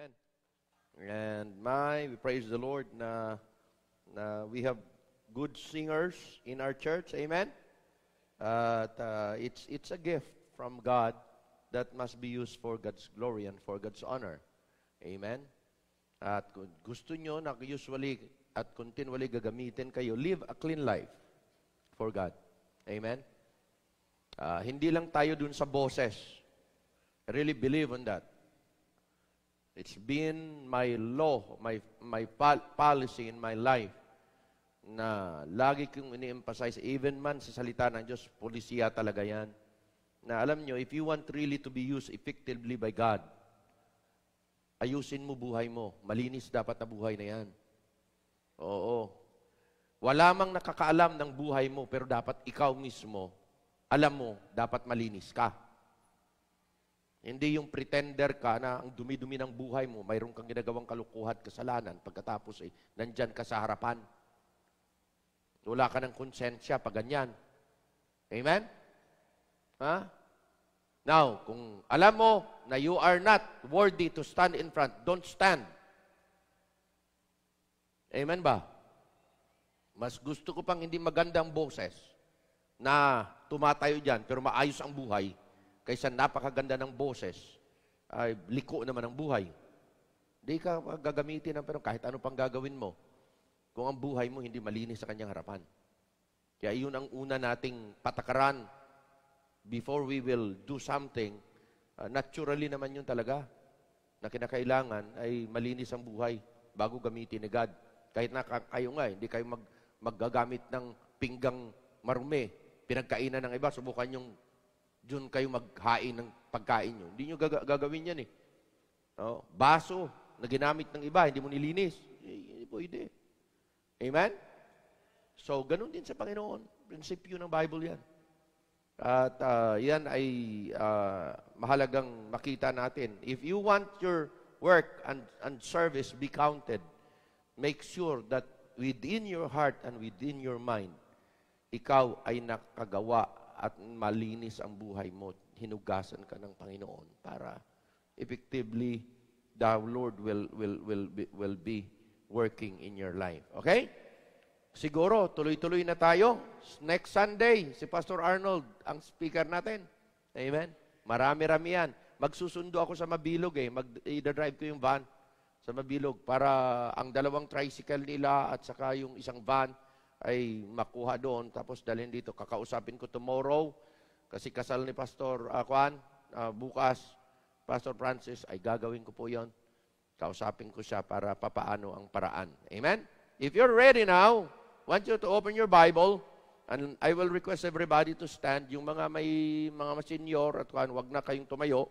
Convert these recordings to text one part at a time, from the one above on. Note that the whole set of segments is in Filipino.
Amen. And my, we praise the Lord na, na we have good singers in our church. Amen. Uh, at, uh, it's, it's a gift from God that must be used for God's glory and for God's honor. Amen. At kung gusto nyo na usually at continually gagamitin kayo, live a clean life for God. Amen. Uh, hindi lang tayo dun sa boses. I really believe on that. It's been my law, my, my policy in my life na lagi kong ini-emphasize, even man sa salita ng Diyos, polisiya talaga yan. Na alam nyo, if you want really to be used effectively by God, ayusin mo buhay mo. Malinis dapat na buhay na yan. Oo. Wala mang nakakaalam ng buhay mo, pero dapat ikaw mismo, alam mo, dapat malinis ka. Hindi yung pretender ka na ang dumi-dumi ng buhay mo, mayroon kang ginagawang kalukuhan, kasalanan, pagkatapos eh, nandyan ka sa harapan. Wala ka ng konsensya pag ganyan. Amen? Ha? Huh? Now, kung alam mo na you are not worthy to stand in front, don't stand. Amen ba? Mas gusto ko pang hindi magandang boses na tumatayo dyan pero maayos ang buhay kaysa napakaganda ng boses, ay liko naman ang buhay. Hindi ka gagamitin ng pero kahit ano pang gagawin mo, kung ang buhay mo hindi malinis sa kanyang harapan. Kaya iyon ang una nating patakaran before we will do something. Uh, naturally naman yun talaga na kinakailangan ay malinis ang buhay bago gamitin ni God. Kahit na kayo nga, hindi kayo mag, maggagamit ng pinggang marumi, pinagkainan ng iba, subukan yung doon kayo maghain ng pagkain nyo. Hindi nyo gaga- gagawin yan eh. No? Baso na ginamit ng iba, hindi mo nilinis. Eh, hindi pwede. Amen? So, ganun din sa Panginoon. Prinsipyo ng Bible yan. At uh, yan ay uh, mahalagang makita natin. If you want your work and, and service be counted, make sure that within your heart and within your mind, ikaw ay nakagawa at malinis ang buhay mo. Hinugasan ka ng Panginoon para effectively the Lord will, will, will, be, will be working in your life. Okay? Siguro, tuloy-tuloy na tayo. Next Sunday, si Pastor Arnold, ang speaker natin. Amen? Marami-rami yan. Magsusundo ako sa Mabilog eh. Mag-drive ko yung van sa Mabilog para ang dalawang tricycle nila at saka yung isang van, ay makuha doon tapos dalhin dito. Kakausapin ko tomorrow kasi kasal ni Pastor uh, Juan uh, bukas. Pastor Francis, ay gagawin ko po yon. Kausapin ko siya para papaano ang paraan. Amen? If you're ready now, want you to open your Bible and I will request everybody to stand. Yung mga may mga senior at kwan wag na kayong tumayo.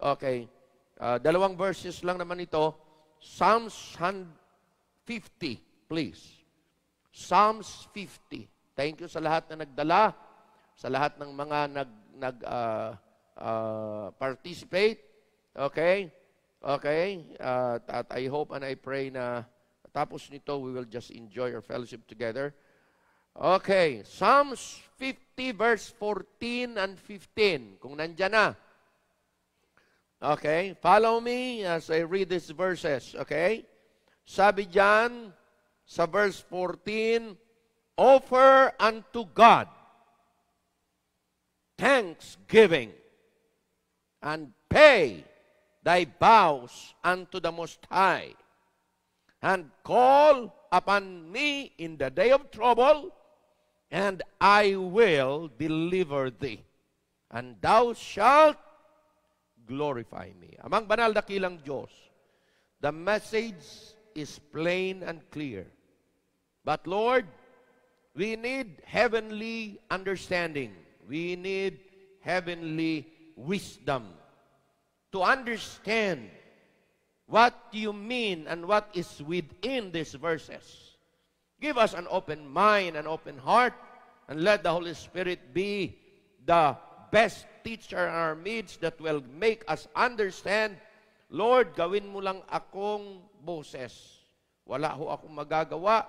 Okay. Uh, dalawang verses lang naman ito. Psalms 150, please. Psalms 50. Thank you sa lahat na nagdala, sa lahat ng mga nag, nag uh, uh, participate. Okay? Okay? Uh, at I hope and I pray na tapos nito, we will just enjoy our fellowship together. Okay, Psalms 50 verse 14 and 15. Kung nandyan na. Okay, follow me as I read these verses. Okay? Sabi dyan, sa verse 14, Offer unto God thanksgiving and pay thy vows unto the Most High and call upon me in the day of trouble and I will deliver thee and thou shalt glorify me. Amang banal dakilang kilang Diyos, the message is plain and clear. But Lord, we need heavenly understanding. We need heavenly wisdom to understand what you mean and what is within these verses. Give us an open mind, an open heart, and let the Holy Spirit be the best teacher in our midst that will make us understand, Lord, gawin mo lang akong boses. Wala ho akong magagawa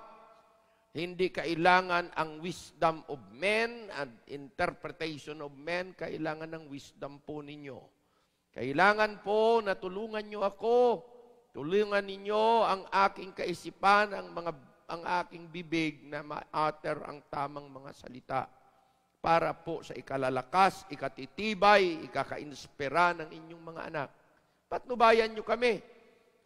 hindi kailangan ang wisdom of men and interpretation of men, kailangan ng wisdom po ninyo. Kailangan po na tulungan nyo ako, tulungan ninyo ang aking kaisipan, ang, mga, ang aking bibig na ma-utter ang tamang mga salita para po sa ikalalakas, ikatitibay, ikaka-inspira ng inyong mga anak. Patnubayan niyo kami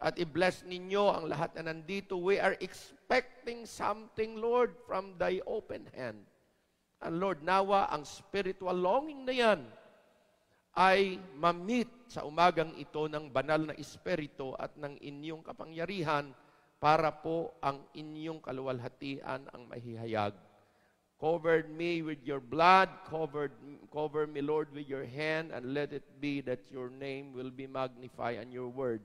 at i-bless ninyo ang lahat na nandito. We are expecting something, Lord, from thy open hand. And Lord, nawa ang spiritual longing na yan ay mamit sa umagang ito ng banal na espiritu at ng inyong kapangyarihan para po ang inyong kaluwalhatian ang mahihayag. Covered me with your blood, covered, cover me, Lord, with your hand, and let it be that your name will be magnified and your word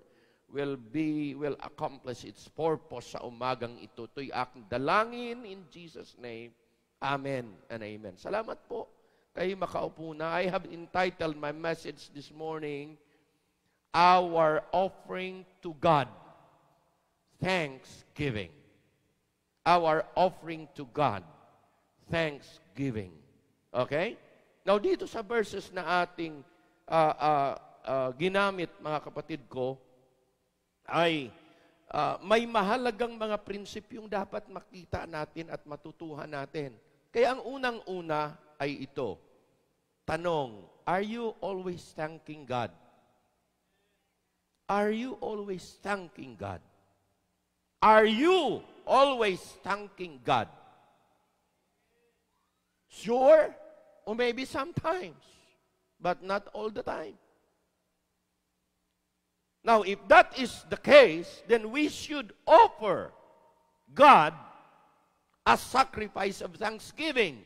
will be, will accomplish its purpose sa umagang ito. Ito'y aking dalangin in Jesus' name. Amen and amen. Salamat po kayo makaupo na. I have entitled my message this morning, Our Offering to God. Thanksgiving. Our offering to God. Thanksgiving. Okay? Now, dito sa verses na ating uh, uh, uh, ginamit, mga kapatid ko, ay uh, may mahalagang mga prinsipyong dapat makita natin at matutuhan natin. Kaya ang unang-una ay ito. Tanong, are you always thanking God? Are you always thanking God? Are you always thanking God? Sure, or maybe sometimes, but not all the time. Now, if that is the case, then we should offer God a sacrifice of thanksgiving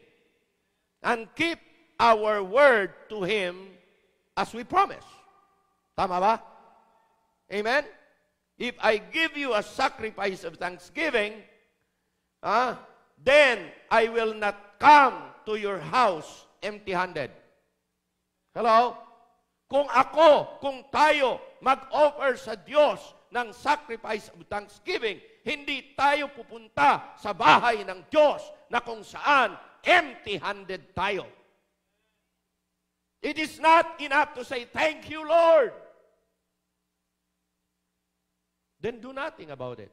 and keep our word to Him as we promise. Tama ba? Amen? If I give you a sacrifice of thanksgiving, ah, then I will not come to your house empty-handed. Hello? Kung ako, kung tayo mag-offer sa Diyos ng sacrifice of thanksgiving, hindi tayo pupunta sa bahay ng Diyos na kung saan empty-handed tayo. It is not enough to say, thank you, Lord. Then do nothing about it.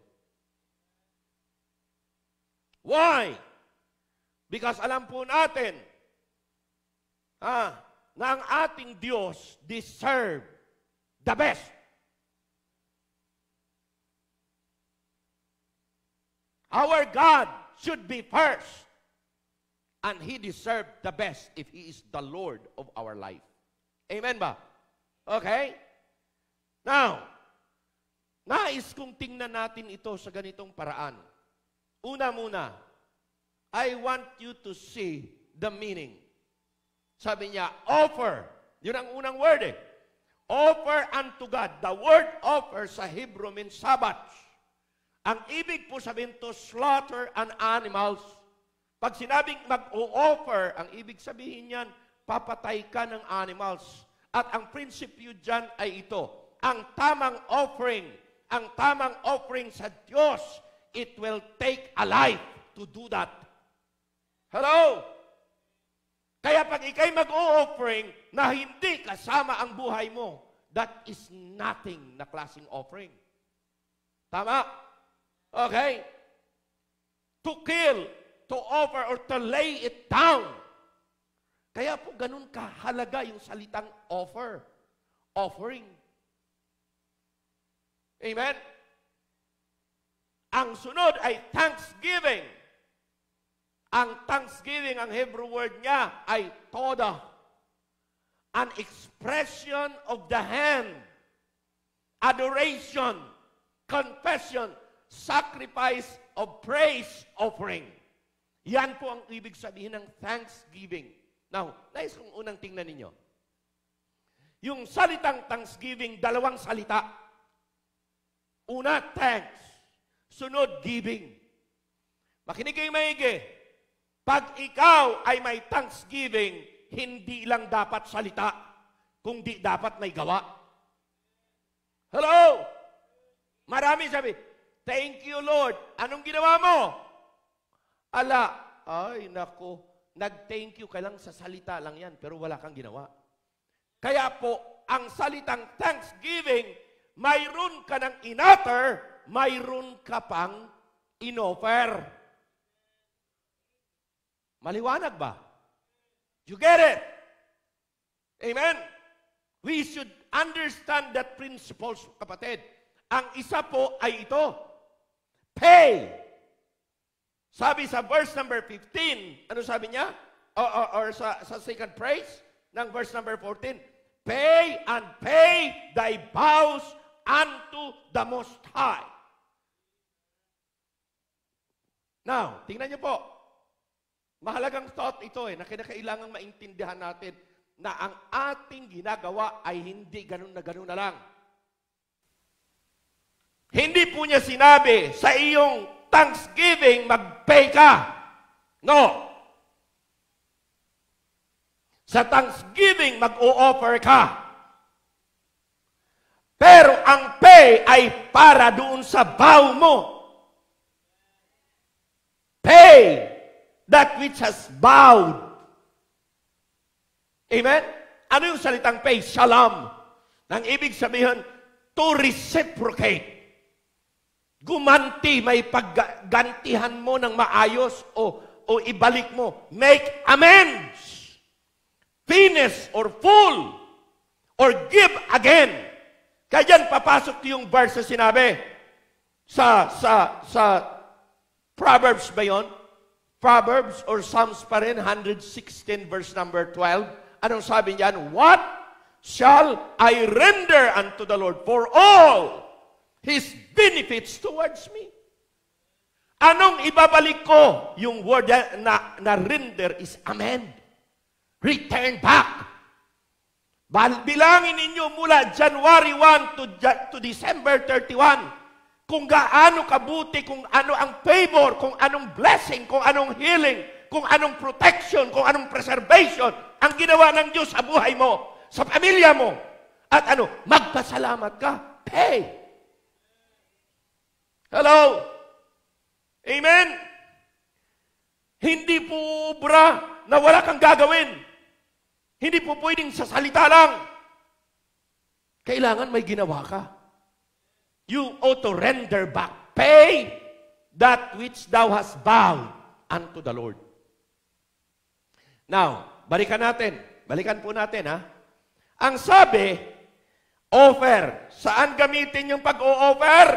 Why? Because alam po natin, ah, na ang ating Diyos deserve the best. Our God should be first. And He deserved the best if He is the Lord of our life. Amen ba? Okay? Now, nais kong tingnan natin ito sa ganitong paraan. Una muna, I want you to see the meaning sabi niya, offer. Yun ang unang word eh. Offer unto God. The word offer sa Hebrew means Sabbath. Ang ibig po sabihin to slaughter an animals. Pag sinabing mag-offer, o ang ibig sabihin niyan, papatay ka ng animals. At ang prinsipyo dyan ay ito, ang tamang offering, ang tamang offering sa Diyos, it will take a life to do that. Hello? Kaya pag ikay mag-o-offering na hindi kasama ang buhay mo, that is nothing na klaseng offering. Tama? Okay? To kill, to offer, or to lay it down. Kaya po ganun kahalaga yung salitang offer. Offering. Amen? Ang sunod ay thanksgiving. Ang thanksgiving, ang Hebrew word niya ay toda. An expression of the hand. Adoration, confession, sacrifice of praise offering. Yan po ang ibig sabihin ng thanksgiving. Now, nais kong unang tingnan ninyo. Yung salitang thanksgiving, dalawang salita. Una, thanks. Sunod, giving. Makinig kayo maigi. Pag ikaw ay may thanksgiving, hindi lang dapat salita, kundi dapat may gawa. Hello? Marami sabi, Thank you, Lord. Anong ginawa mo? Ala, ay nako, nag-thank you ka lang sa salita lang yan, pero wala kang ginawa. Kaya po, ang salitang thanksgiving, mayroon ka ng inatter, mayroon ka pang inoffer. Maliwanag ba? You get it? Amen? We should understand that principles, kapatid. Ang isa po ay ito. Pay. Sabi sa verse number 15, ano sabi niya? O, or, or sa, sa second phrase ng verse number 14, Pay and pay thy vows unto the Most High. Now, tingnan niyo po. Mahalagang thought ito eh, na kinakailangang maintindihan natin na ang ating ginagawa ay hindi ganun na ganun na lang. Hindi po niya sinabi, sa iyong Thanksgiving, mag-pay ka. No. Sa Thanksgiving, mag-o-offer ka. Pero ang pay ay para doon sa vow mo. Pay that which has bowed. Amen? Ano yung salitang pay? Shalom. Nang ibig sabihin, to reciprocate. Gumanti, may paggantihan mo ng maayos o, o ibalik mo. Make amends. Finish or full or give again. Kaya dyan papasok yung verse sinabi sa, sa, sa Proverbs ba yun? Proverbs or Psalms pa rin, 116 verse number 12. Anong sabi niyan? What shall I render unto the Lord for all His benefits towards me? Anong ibabalik ko? Yung word na, na render is amen. Return back. Bilangin ninyo mula January 1 to, to December 31, kung gaano kabuti, kung ano ang favor, kung anong blessing, kung anong healing, kung anong protection, kung anong preservation ang ginawa ng Diyos sa buhay mo, sa pamilya mo. At ano, magpasalamat ka. Hey! Hello? Amen? Hindi po obra na wala kang gagawin. Hindi po pwedeng sa salita lang. Kailangan may ginawa ka you ought to render back. Pay that which thou hast vowed unto the Lord. Now, balikan natin. Balikan po natin, ha? Ang sabi, offer. Saan gamitin yung pag-o-offer?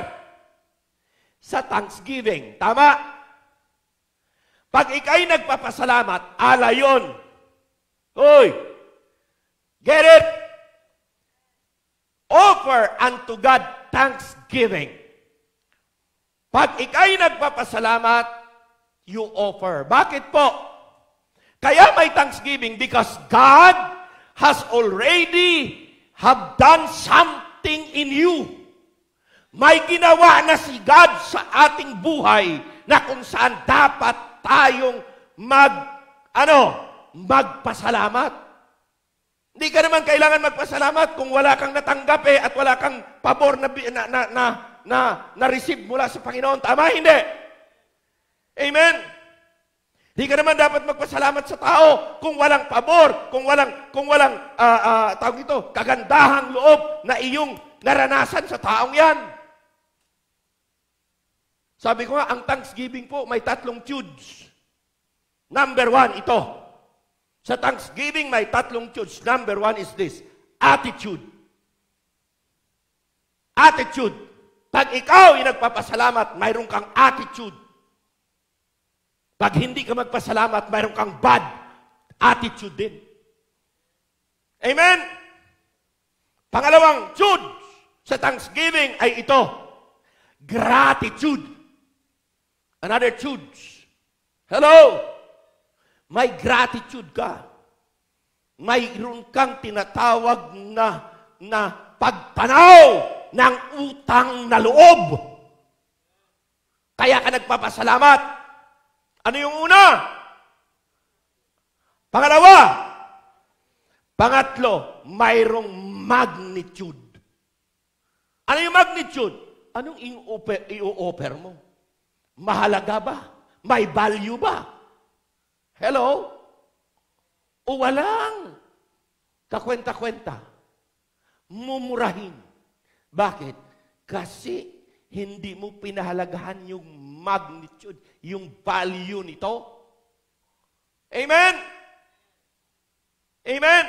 Sa thanksgiving. Tama? Pag ikay nagpapasalamat, ala yun. Hoy! Get it? Offer unto God thanksgiving. Pag ikay nagpapasalamat, you offer. Bakit po? Kaya may thanksgiving because God has already have done something in you. May ginawa na si God sa ating buhay na kung saan dapat tayong mag ano, magpasalamat. Hindi ka naman kailangan magpasalamat kung wala kang natanggap eh at wala kang pabor na, na, na, na, na, na-receive mula sa Panginoon. Tama? Hindi. Amen? Hindi ka naman dapat magpasalamat sa tao kung walang pabor, kung walang, kung walang, uh, uh, tawag ito, kagandahang loob na iyong naranasan sa taong yan. Sabi ko nga, ang Thanksgiving po, may tatlong tudes. Number one, ito. Sa Thanksgiving, may tatlong church. Number one is this, attitude. Attitude. Pag ikaw ay nagpapasalamat, mayroon kang attitude. Pag hindi ka magpasalamat, mayroon kang bad attitude din. Amen? Pangalawang Jude sa Thanksgiving ay ito, gratitude. Another Jude. Hello? May gratitude ka. Mayroon kang tinatawag na, na pagtanaw ng utang na loob. Kaya ka nagpapasalamat. Ano yung una? Pangalawa, pangatlo, mayroong magnitude. Ano yung magnitude? Anong i-offer mo? Mahalaga ba? May value ba? Hello? O walang kakwenta-kwenta. Mumurahin. Bakit? Kasi hindi mo pinahalagahan yung magnitude, yung value nito. Amen? Amen?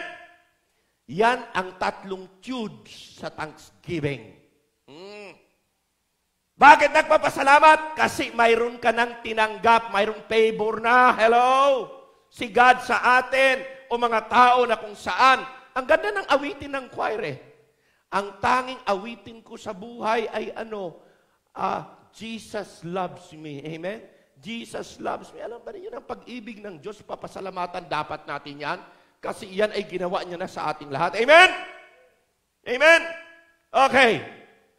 Yan ang tatlong tudes sa Thanksgiving. Bakit nagpapasalamat? Kasi mayroon ka ng tinanggap, mayroong favor na. Hello? Si God sa atin o mga tao na kung saan. Ang ganda ng awitin ng choir eh. Ang tanging awitin ko sa buhay ay ano? Ah, Jesus loves me. Amen? Jesus loves me. Alam ba niyo ang pag-ibig ng Diyos, papasalamatan dapat natin yan? Kasi yan ay ginawa niya na sa ating lahat. Amen? Amen? Okay.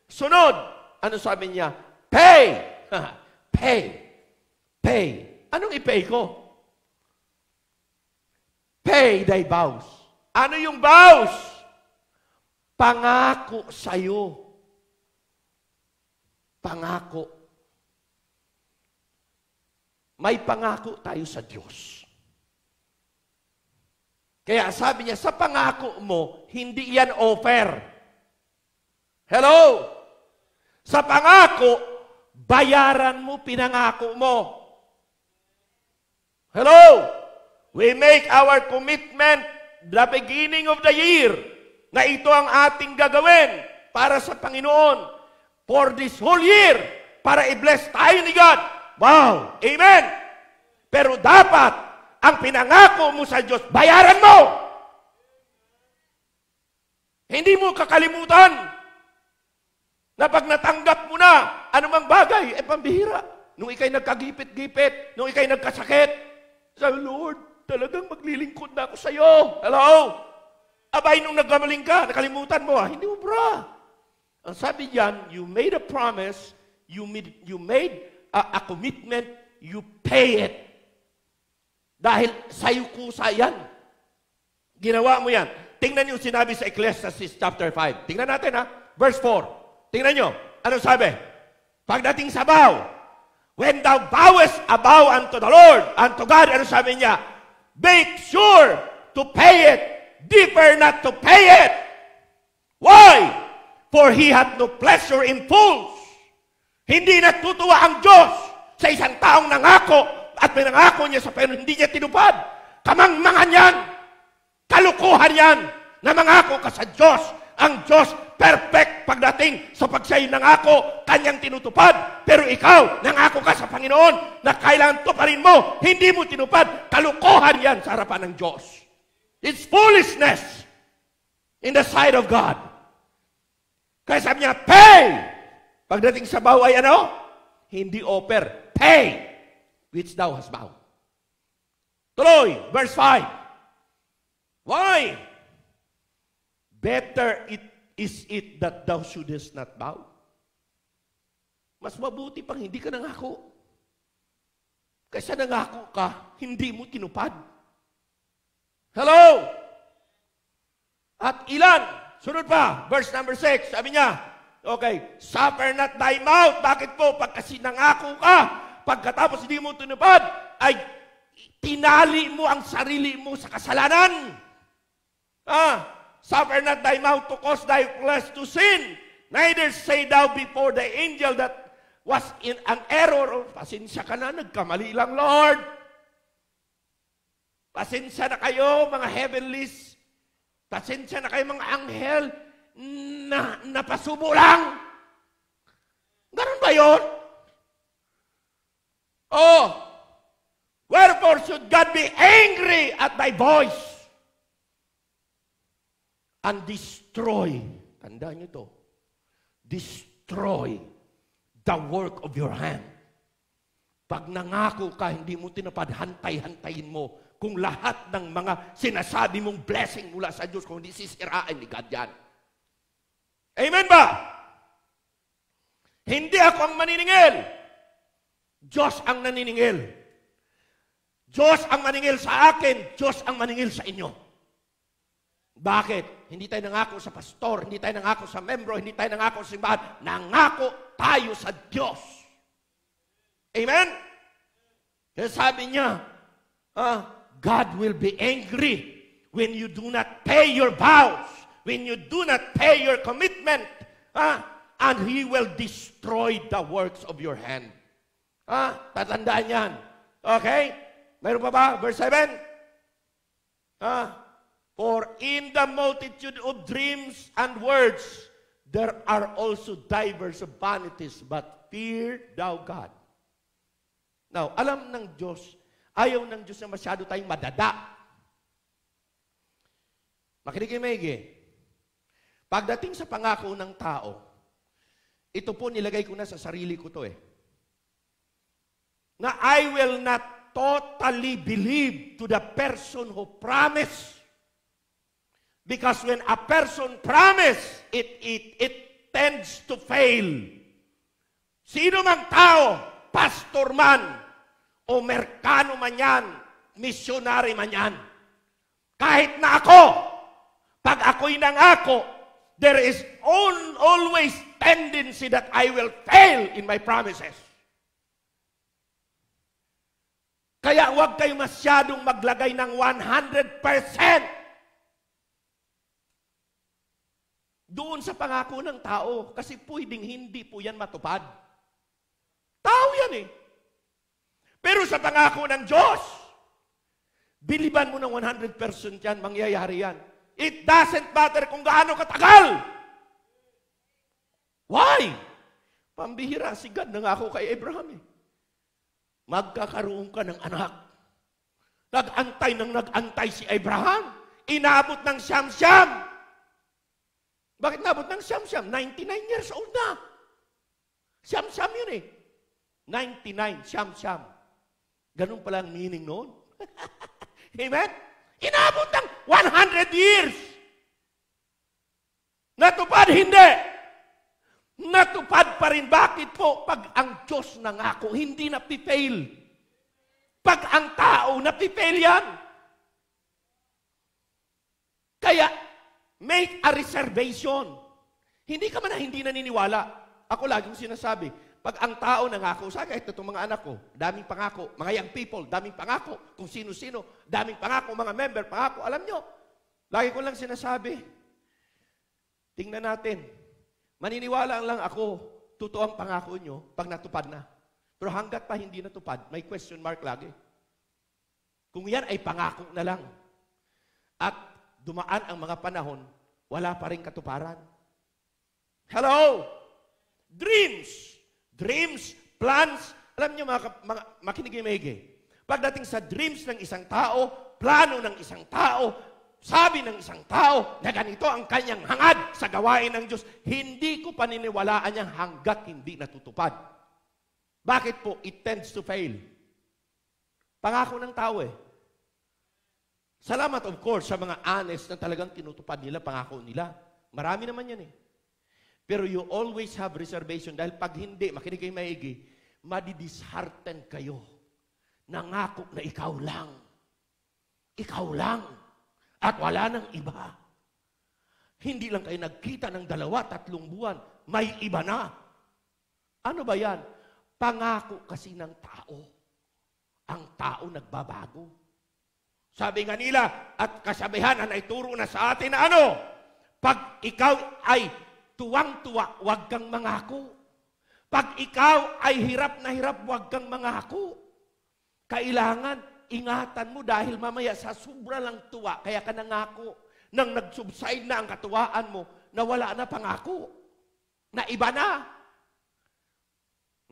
Sunod. Ano sabi niya? Pay! pay! Pay! Anong ipay ko? Pay thy vows. Ano yung vows? Pangako sa'yo. Pangako. May pangako tayo sa Diyos. Kaya sabi niya, sa pangako mo, hindi yan offer. Hello? Sa pangako, bayaran mo pinangako mo. Hello? We make our commitment the beginning of the year na ito ang ating gagawin para sa Panginoon for this whole year para i-bless tayo ni God. Wow! Amen! Pero dapat, ang pinangako mo sa Diyos, bayaran mo! Hindi mo kakalimutan na pag natanggap mo na, anumang bagay, eh pambihira. Nung ikay nagkagipit-gipit, nung ikay nagkasakit, sa Lord, talagang maglilingkod na ako sa iyo. Hello? Abay, nung nagkamaling ka, nakalimutan mo, ah, hindi mo, bra. Ang sabi diyan, you made a promise, you made, you made a, a commitment, you pay it. Dahil sa'yo kusa yan. Ginawa mo yan. Tingnan yung sinabi sa Ecclesiastes chapter 5. Tingnan natin ha. Verse 4. Tingnan nyo, ano sabi? Pagdating sa bow, when thou bowest a bow unto the Lord, unto God, ano sabi niya? Make sure to pay it, deeper not to pay it. Why? For he hath no pleasure in fools. Hindi natutuwa ang Diyos sa isang taong nangako at pinangako niya sa pero hindi niya tinupad. Kamangmangan yan. Kalukuhan yan na mangako ka sa Diyos. Ang Diyos perfect pagdating sa pagsay ng ako, kanyang tinutupad. Pero ikaw, nangako ka sa Panginoon na kailangan tuparin mo, hindi mo tinupad. Kalukohan yan sa harapan ng Diyos. It's foolishness in the sight of God. Kaya sabi niya, pay! Pagdating sa baw ay ano? Hindi offer. Pay! Which thou hast bound. Tuloy, verse 5. Why? Better it Is it that thou shouldest not bow? Mas mabuti pang hindi ka nangako. Kaysa nangako ka, hindi mo kinupad. Hello? At ilan? Sunod pa, verse number 6, sabi niya, okay, suffer not thy mouth. Bakit po? Pagkasi nangako ka, pagkatapos hindi mo tinupad, ay tinali mo ang sarili mo sa kasalanan. Ah, Suffer not thy mouth to cause thy flesh to sin. Neither say thou before the angel that was in an error. Oh, pasensya ka na, nagkamali lang, Lord. Pasensya na kayo, mga heavenlies. Pasensya na kayo, mga anghel. Na, napasubo lang. Ganun ba yun? Oh, wherefore should God be angry at thy voice? and destroy, tandaan nyo to, destroy the work of your hand. Pag nangako ka, hindi mo tinapad, hantay-hantayin mo kung lahat ng mga sinasabi mong blessing mula sa Diyos, kung hindi sisiraan ni God yan. Amen ba? Hindi ako ang maniningil. Diyos ang naniningil. Diyos ang maningil sa akin, Diyos ang maningil sa inyo. Bakit? Hindi tayo nangako sa pastor, hindi tayo nangako sa membro, hindi tayo nangako sa simbahan. Nangako tayo sa Diyos. Amen? Kaya sabi niya, ah, God will be angry when you do not pay your vows, when you do not pay your commitment, ah, and He will destroy the works of your hand. Ah, tatandaan yan. Okay? Meron pa ba? Verse 7? Ah, For in the multitude of dreams and words, there are also diverse vanities, but fear thou God. Now, alam ng Diyos, ayaw ng Diyos na masyado tayong madada. Makinig kayo maigi. Pagdating sa pangako ng tao, ito po nilagay ko na sa sarili ko to eh. Na I will not totally believe to the person who promised Because when a person promise, it, it, it tends to fail. Sino mang tao, pastor man, o merkano man yan, missionary man yan. Kahit na ako, pag ako'y ako, there is on, always tendency that I will fail in my promises. Kaya huwag kayo masyadong maglagay ng 100%. doon sa pangako ng tao kasi pwedeng hindi po yan matupad. Tao yan eh. Pero sa pangako ng Diyos, biliban mo ng 100% yan, mangyayari yan. It doesn't matter kung gaano katagal. Why? Pambihira, si God ako kay Abraham eh. Magkakaroon ka ng anak. Nagantay ng nagantay si Abraham. Inabot ng siyam-siyam. Bakit nabot ng siyam-siyam? 99 years old na. Siyam-siyam yun eh. 99, siyam-siyam. Ganun pala ang meaning noon. Amen? Inabot ng 100 years. Natupad, hindi. Natupad pa rin. Bakit po? Pag ang Diyos nangako, hindi na pifail. Pag ang tao, napifail yan. Kaya Make a reservation. Hindi ka man na hindi naniniwala. Ako laging sinasabi, pag ang tao nangako sa kahit itong mga anak ko, daming pangako, mga young people, daming pangako, kung sino-sino, daming pangako, mga member, pangako, alam nyo, lagi ko lang sinasabi, tingnan natin, maniniwala lang ako, totoo ang pangako nyo pag natupad na. Pero hanggat pa hindi natupad, may question mark lagi. Kung yan ay pangako na lang. At dumaan ang mga panahon, wala pa rin katuparan. Hello? Dreams. Dreams, plans. Alam niyo mga, mga makinig Pagdating sa dreams ng isang tao, plano ng isang tao, sabi ng isang tao na ganito ang kanyang hangad sa gawain ng Diyos, hindi ko paniniwalaan niya hanggat hindi natutupad. Bakit po? It tends to fail. Pangako ng tao eh. Salamat of course sa mga honest na talagang tinutupad nila, pangako nila. Marami naman yan eh. Pero you always have reservation dahil pag hindi, makinig kayo maigi, madidishearten kayo. Nangako na ikaw lang. Ikaw lang. At wala nang iba. Hindi lang kayo nagkita ng dalawa, tatlong buwan. May iba na. Ano ba yan? Pangako kasi ng tao. Ang tao nagbabago. Sabi nga nila, at kasabihan na ituro na sa atin na ano? Pag ikaw ay tuwang-tuwa, huwag kang mangako. Pag ikaw ay hirap na hirap, huwag kang mangako. Kailangan ingatan mo dahil mamaya sa sobra lang tuwa, kaya ka nangako. Nang nagsubside na ang katuwaan mo, nawala na pangako. Na iba na.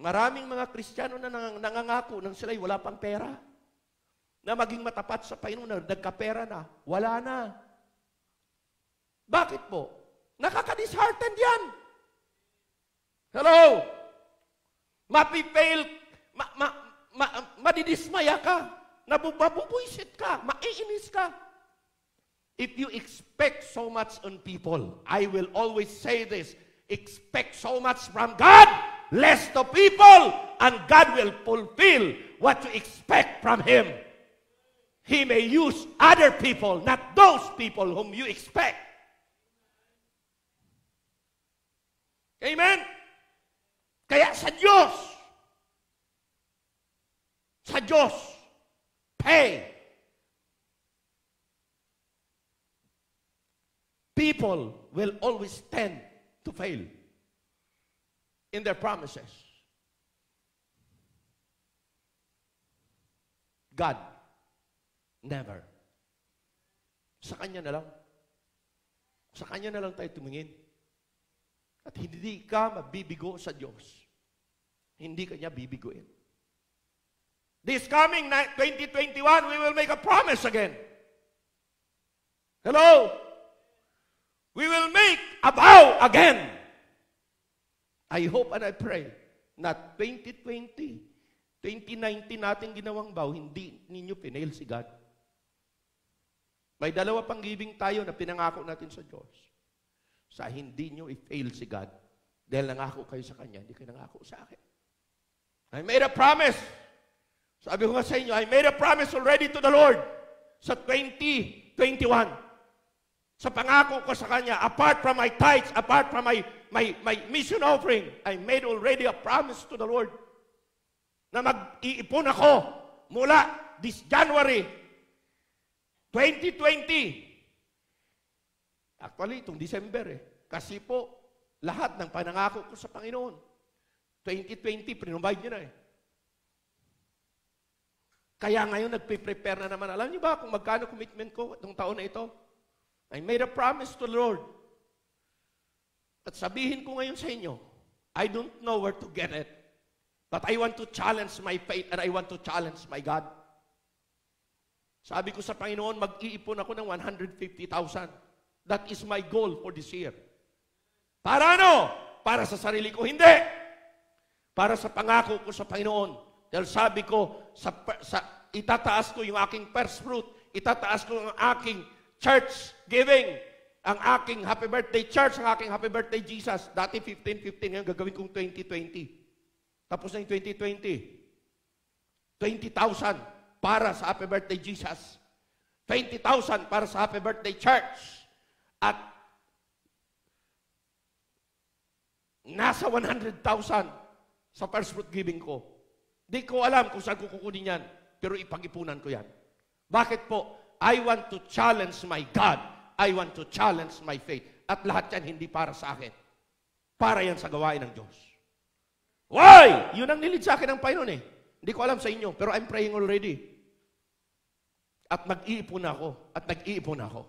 Maraming mga Kristiyano na nangangako nang sila'y wala pang pera na maging matapat sa Panginoon, nagkapera na, wala na. Bakit po? Nakaka-disheartened yan. Hello? Mapipail, ma, ma, ma, madidismaya ka, nabubuisit ka, maiinis ka. If you expect so much on people, I will always say this, expect so much from God, less to people, and God will fulfill what you expect from Him. He may use other people, not those people whom you expect. Amen? Kaya sa Diyos, sa Diyos, pay. People will always tend to fail in their promises. God Never. Sa Kanya na lang. Sa Kanya na lang tayo tumingin. At hindi ka mabibigo sa Diyos. Hindi ka niya bibiguin. This coming 2021, we will make a promise again. Hello? We will make a vow again. I hope and I pray na 2020, 2019 natin ginawang vow, hindi ninyo pinail si God. May dalawa pang giving tayo na pinangako natin sa Diyos. Sa hindi nyo i-fail si God dahil nangako kayo sa Kanya, hindi kayo nangako sa akin. I made a promise. Sabi ko nga sa inyo, I made a promise already to the Lord sa 2021. Sa pangako ko sa Kanya, apart from my tithes, apart from my, my, my mission offering, I made already a promise to the Lord na mag-iipon ako mula this January 2020. Actually, itong December eh. Kasi po, lahat ng panangako ko sa Panginoon. 2020, prinumbay niyo na eh. Kaya ngayon, nagpe-prepare na naman. Alam niyo ba kung magkano commitment ko itong taon na ito? I made a promise to the Lord. At sabihin ko ngayon sa inyo, I don't know where to get it. But I want to challenge my faith and I want to challenge my God. Sabi ko sa Panginoon, mag-iipon ako ng 150,000. That is my goal for this year. Para ano? Para sa sarili ko? Hindi! Para sa pangako ko sa Panginoon. Dahil sabi ko, sa, sa, itataas ko yung aking first fruit, itataas ko ang aking church giving, ang aking happy birthday church, ang aking happy birthday Jesus. Dati 15-15, ngayon gagawin kong 20-20. Tapos na yung 2020. 20,000 para sa Happy Birthday Jesus, 20,000 para sa Happy Birthday Church, at nasa 100,000 sa first fruit giving ko. Di ko alam kung saan ko kukunin yan, pero ipag-ipunan ko yan. Bakit po? I want to challenge my God. I want to challenge my faith. At lahat yan hindi para sa akin. Para yan sa gawain ng Diyos. Why? Yun ang nilid sa akin ng Panginoon eh. Hindi ko alam sa inyo, pero I'm praying already. At nag-iipon ako. At nag-iipon ako.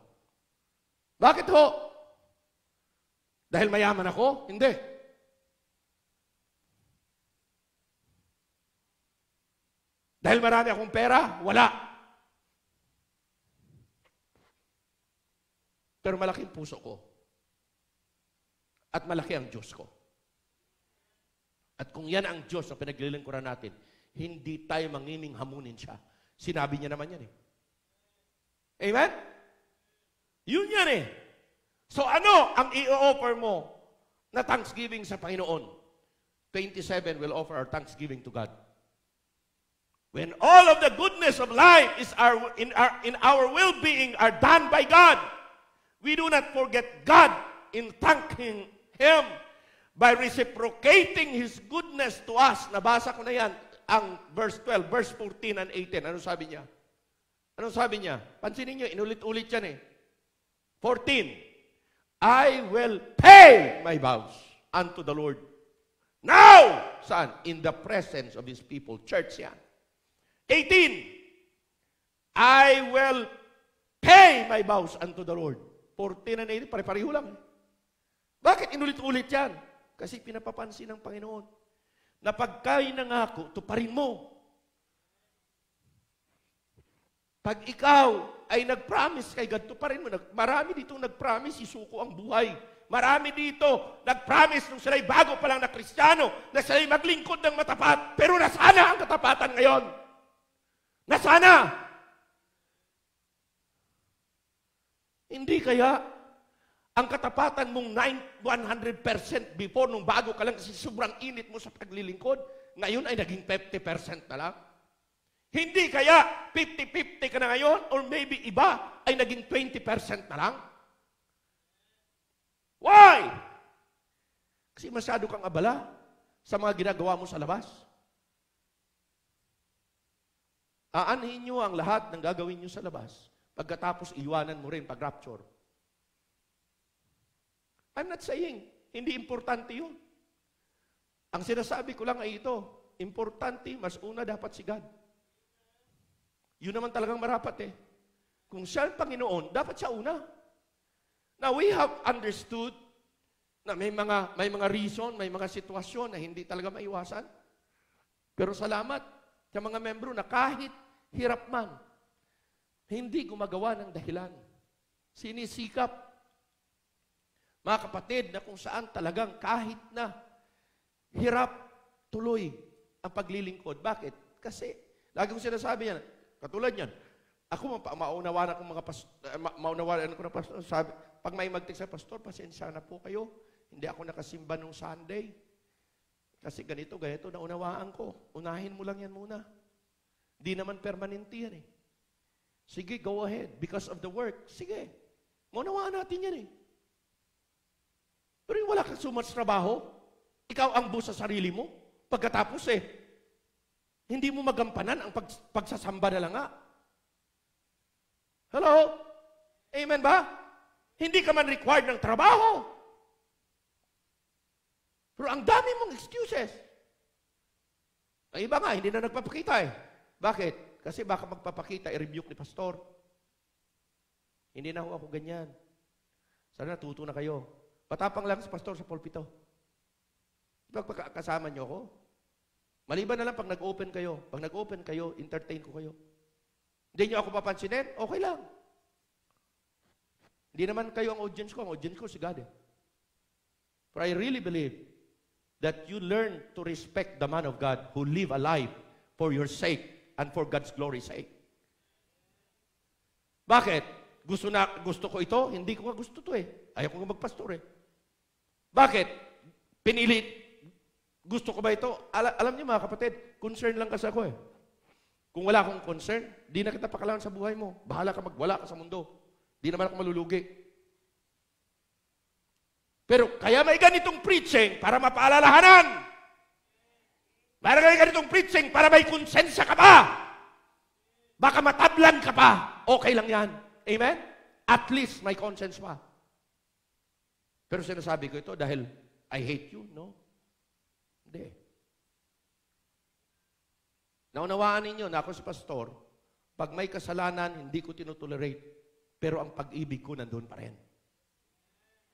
Bakit ho? Dahil mayaman ako? Hindi. Dahil marami akong pera? Wala. Pero malaking puso ko. At malaki ang Diyos ko. At kung yan ang Diyos na pinaglilingkuran natin, hindi tayo mangining hamunin siya. Sinabi niya naman yan eh. Amen? Yun yan eh. So ano ang i-offer mo na thanksgiving sa Panginoon? 27, will offer our thanksgiving to God. When all of the goodness of life is our, in our, in our well-being are done by God, we do not forget God in thanking Him by reciprocating His goodness to us. Nabasa ko na yan, ang verse 12, verse 14 and 18. Ano sabi niya? Anong sabi niya? Pansinin niyo, inulit-ulit yan eh. 14. I will pay my vows unto the Lord. Now! Saan? In the presence of His people. Church yan. 18. I will pay my vows unto the Lord. 14 and 18, pare-pareho lang. Eh. Bakit inulit-ulit yan? Kasi pinapapansin ng Panginoon na pagkay nangako, tuparin mo. Pag ikaw ay nag-promise kay God, pa rin mo. Marami dito nag-promise, isuko ang buhay. Marami dito nag-promise nung sila'y bago pa lang na kristyano na sila'y maglingkod ng matapat. Pero nasana ang katapatan ngayon? Nasana? Hindi kaya ang katapatan mong 100% before nung bago ka lang kasi sobrang init mo sa paglilingkod, ngayon ay naging 50% na lang. Hindi kaya 50-50 ka na ngayon or maybe iba ay naging 20% na lang? Why? Kasi masyado kang abala sa mga ginagawa mo sa labas. Aanhin nyo ang lahat ng gagawin nyo sa labas. Pagkatapos, iwanan mo rin pag rapture. I'm not saying, hindi importante yun. Ang sinasabi ko lang ay ito, importante, mas una dapat si God. Yun naman talagang marapat eh. Kung siya ang Panginoon, dapat siya una. Now, we have understood na may mga, may mga reason, may mga sitwasyon na hindi talaga maiwasan. Pero salamat sa mga membro na kahit hirap man, hindi gumagawa ng dahilan. Sinisikap. Mga kapatid, na kung saan talagang kahit na hirap, tuloy ang paglilingkod. Bakit? Kasi, lagi kong sinasabi yan, Katulad yan. Ako, pa maunawaan eh, ako mga pastor, ma- maunawaran ako na pastor. Sabi, pag may magtik sa pastor, pasensya na po kayo. Hindi ako nakasimba nung Sunday. Kasi ganito, ganito, naunawaan ko. Unahin mo lang yan muna. Di naman permanente yan eh. Sige, go ahead. Because of the work, sige. Maunawaan natin yan eh. Pero wala kang so much trabaho. Ikaw ang busa sa sarili mo. Pagkatapos eh, hindi mo magampanan ang pag, pagsasamba na lang nga. Hello? Amen ba? Hindi ka man required ng trabaho. Pero ang dami mong excuses. Ang iba nga, hindi na nagpapakita eh. Bakit? Kasi baka magpapakita, i-rebuke ni pastor. Hindi na ako ganyan. Sana natuto na kayo. Patapang lang si pastor sa pulpito. Pagkakasama niyo ako, Maliban na lang pag nag-open kayo. Pag nag-open kayo, entertain ko kayo. Hindi niyo ako papansinin, okay lang. Hindi naman kayo ang audience ko. Ang audience ko si God eh. But I really believe that you learn to respect the man of God who live a life for your sake and for God's glory's sake. Bakit? Gusto na gusto ko ito, hindi ko gusto to eh. Ayaw ko magpastor eh. Bakit? Pinili gusto ko ba ito? Al- alam niyo mga kapatid, concern lang kasi ako eh. Kung wala akong concern, di na kita pakalawan sa buhay mo. Bahala ka magwala ka sa mundo. Di naman ako malulugi. Pero kaya may ganitong preaching para mapaalalahanan. Para may ganitong preaching para may konsensya ka pa. Baka matablan ka pa. Okay lang yan. Amen? At least may conscience pa. Pero sinasabi ko ito dahil I hate you, no? Hindi. Naunawaan ninyo na ako si pastor, pag may kasalanan, hindi ko tinotolerate. Pero ang pag-ibig ko nandun pa rin.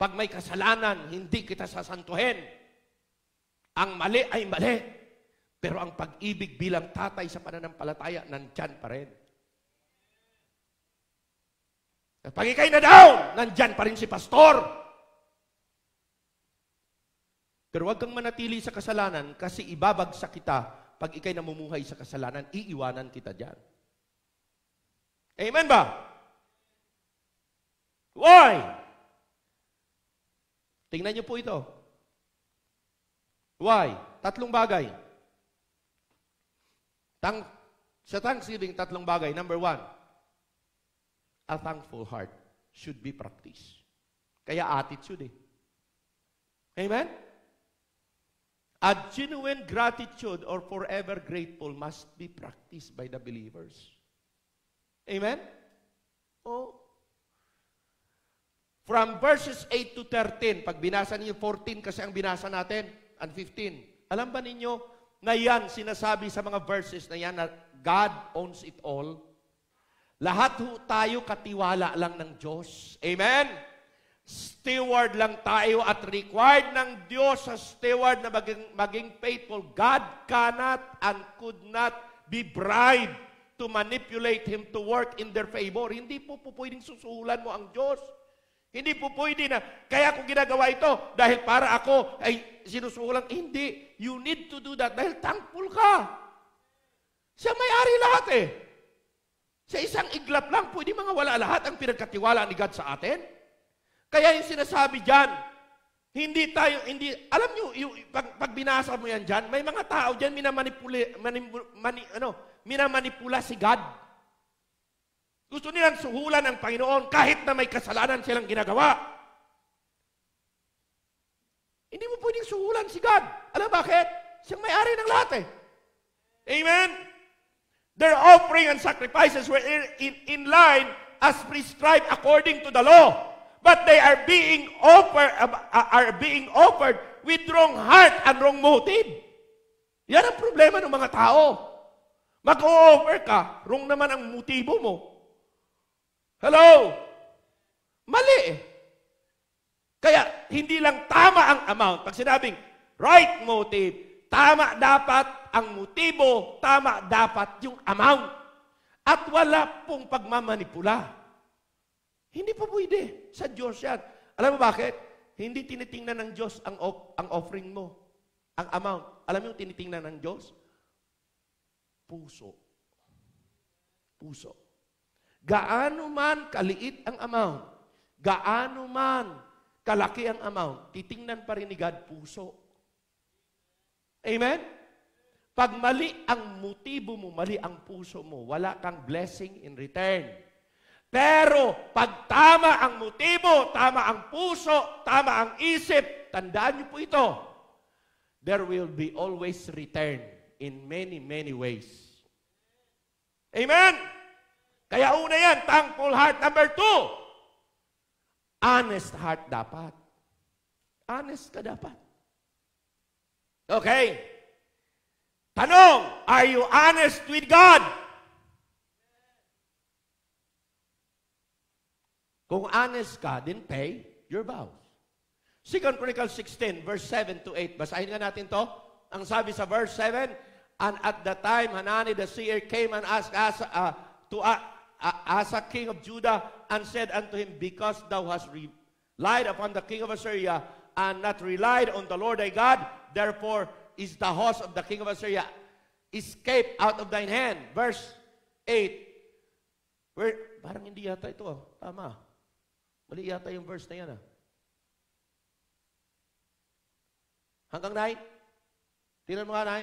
Pag may kasalanan, hindi kita sasantuhin. Ang mali ay mali. Pero ang pag-ibig bilang tatay sa pananampalataya, nandyan pa rin. At pag ikay na down, nandyan pa rin si pastor. Pero huwag kang manatili sa kasalanan kasi ibabagsak kita pag ikay namumuhay sa kasalanan, iiwanan kita diyan. Amen ba? Why? Tingnan niyo po ito. Why? Tatlong bagay. Tang sa Thanksgiving, tatlong bagay. Number one, a thankful heart should be practiced. Kaya attitude eh. Amen? A genuine gratitude or forever grateful must be practiced by the believers. Amen? Oh. From verses 8 to 13, pag binasa niyo 14 kasi ang binasa natin, and 15. Alam ba ninyo na yan sinasabi sa mga verses na yan na God owns it all? Lahat ho tayo katiwala lang ng Diyos. Amen? Steward lang tayo at required ng Diyos sa steward na maging, maging faithful. God cannot and could not be bribed to manipulate Him to work in their favor. Hindi po po pwedeng susuhulan mo ang Diyos. Hindi po pwede na, kaya ko ginagawa ito dahil para ako ay sinusuhulan. hindi, you need to do that dahil thankful ka. Siya may-ari lahat eh. Sa isang iglap lang, pwede mga wala lahat ang pinagkatiwala ni God sa atin. Kaya yung sinasabi diyan, hindi tayo, hindi, alam nyo, yung, pag, pag binasa mo yan dyan, may mga tao dyan minamanipula, manipu, mani, ano, minamanipula si God. Gusto nilang suhulan ng Panginoon kahit na may kasalanan silang ginagawa. Hindi mo pwedeng suhulan si God. Alam bakit? Siyang may-ari ng lahat eh. Amen? Their offering and sacrifices were in, in, in line as prescribed according to the law but they are being offered uh, are being offered with wrong heart and wrong motive. Yan ang problema ng mga tao. Mag-offer ka, wrong naman ang motibo mo. Hello? Mali. Kaya, hindi lang tama ang amount. Pag sinabing right motive, tama dapat ang motibo, tama dapat yung amount. At wala pong pagmamanipula. Hindi po pwede sa Diyos yan. Alam mo bakit? Hindi tinitingnan ng Diyos ang, op- ang offering mo, ang amount. Alam mo yung tinitingnan ng Diyos? Puso. Puso. Gaano man kaliit ang amount, gaano man kalaki ang amount, titingnan pa rin ni God puso. Amen? Pag mali ang motibo mo, mali ang puso mo, wala kang blessing in return. Pero pag tama ang motibo, tama ang puso, tama ang isip, tandaan niyo po ito, there will be always return in many, many ways. Amen? Kaya una yan, thankful heart. Number two, honest heart dapat. Honest ka dapat. Okay. Tanong, are you honest with God? Kung honest ka, then pay your vows. Second Chronicles 16, verse 7 to 8. Basahin nga natin to. Ang sabi sa verse 7, And at the time, Hanani the seer came and asked Asa, uh, to uh, uh, Asa, king of Judah, and said unto him, Because thou hast relied upon the king of Assyria, and not relied on the Lord thy God, therefore is the host of the king of Assyria escape out of thine hand. Verse 8. Where, parang hindi yata ito. Tama. Mali yata yung verse na yan ah. Hanggang 9? Tingnan mo nga 9.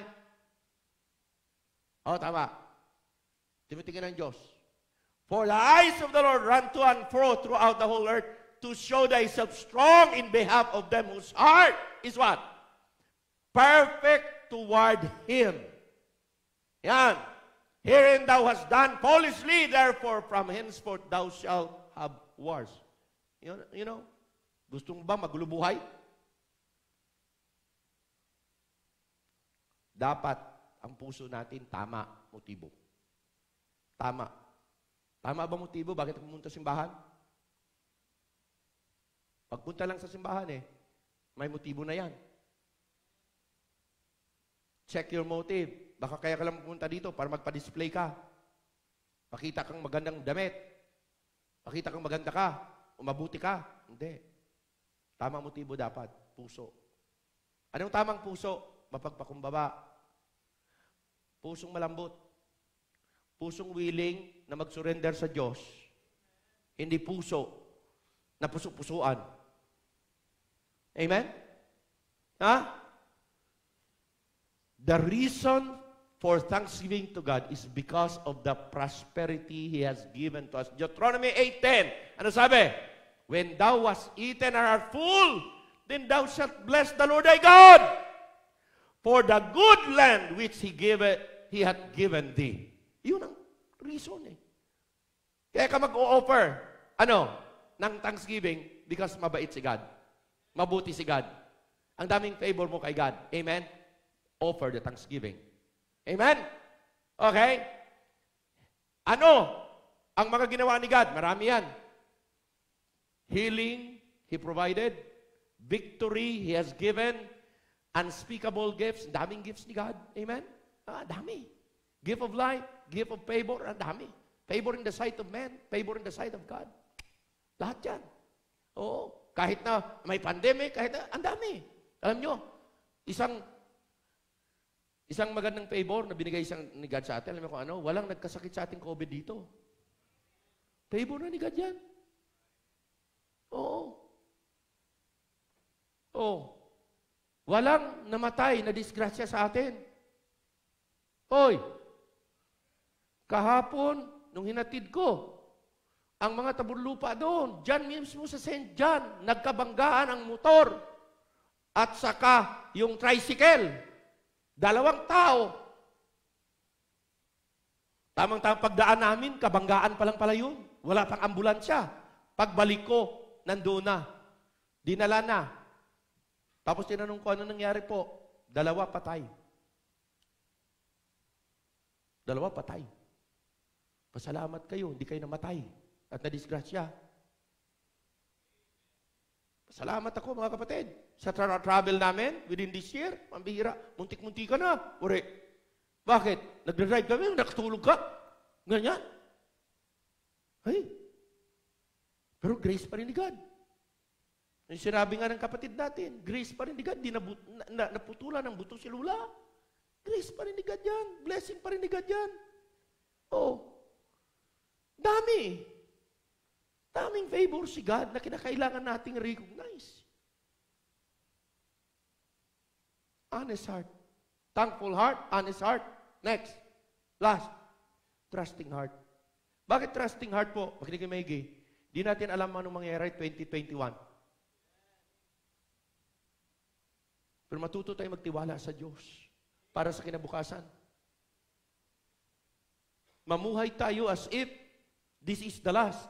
Oh, tama. Tinitingin ng Diyos. For the eyes of the Lord run to and fro throughout the whole earth to show thyself strong in behalf of them whose heart is what? Perfect toward Him. Yan. Herein thou hast done foolishly, therefore from henceforth thou shalt have wars. You know, gustong ba magulo buhay? Dapat ang puso natin tama motibo. Tama. Tama ba motibo? Bakit pumunta sa simbahan? Pagpunta lang sa simbahan eh, may motibo na yan. Check your motive. Baka kaya ka lang pumunta dito para magpa-display ka. Pakita kang magandang damit. Pakita kang maganda ka. Umabuti ka? Hindi. Tamang motibo dapat, puso. Anong tamang puso? Mapagpakumbaba. Pusong malambot. Pusong willing na mag-surrender sa Diyos. Hindi puso na puso-pusuan. Amen? Ha? The reason for thanksgiving to God is because of the prosperity He has given to us. Deuteronomy 8.10, ano sabi? When thou was eaten and art full, then thou shalt bless the Lord thy God for the good land which He, gave, he hath given thee. Yun ang reason eh. Kaya ka mag-o-offer, ano, ng thanksgiving because mabait si God. Mabuti si God. Ang daming favor mo kay God. Amen? Offer the thanksgiving. Amen? Okay? Ano ang mga ginawa ni God? Marami yan. Healing, He provided. Victory, He has given. Unspeakable gifts, daming gifts ni God. Amen? Ah, dami. Gift of life, gift of favor, ang dami. Favor in the sight of man, favor in the sight of God. Lahat yan. Oo. Kahit na may pandemic, kahit na, ang dami. Alam nyo, isang Isang magandang favor na binigay isang ni God sa atin, alam mo kung ano, walang nagkasakit sa ating COVID dito. Favor na ni God yan. Oo. Oo. Walang namatay na disgrasya sa atin. Hoy, kahapon, nung hinatid ko, ang mga tabulupa doon, dyan mismo sa St. John, nagkabanggaan ang motor at saka yung tricycle. Dalawang tao. Tamang-tamang pagdaan namin, kabanggaan pa lang pala yun. Wala pang ambulansya. Pagbalik ko, nandoon na. Dinala na. Tapos tinanong ko, ano nangyari po? Dalawa patay. Dalawa patay. Pasalamat kayo, hindi kayo namatay. At nadisgrasya. Salamat ako mga kapatid. Sa tra- travel namin, within this year, pambihira, muntik-munti ka na. Uri. Bakit? Nagdadrive kami, nakatulog ka. Ganyan. Ay. Pero grace pa rin ni God. Yung sinabi nga ng kapatid natin, grace pa rin ni God, di na, na, naputulan ng buto si Lula. Grace pa rin ni God yan. Blessing pa rin ni God yan. Oh. Dami. Daming favor si God na kinakailangan nating recognize. Honest heart. Thankful heart, honest heart. Next. Last. Trusting heart. Bakit trusting heart po? Makinig kayo maigi. Di natin alam anong mangyayari 2021. Pero matuto tayo magtiwala sa Diyos para sa kinabukasan. Mamuhay tayo as if this is the last.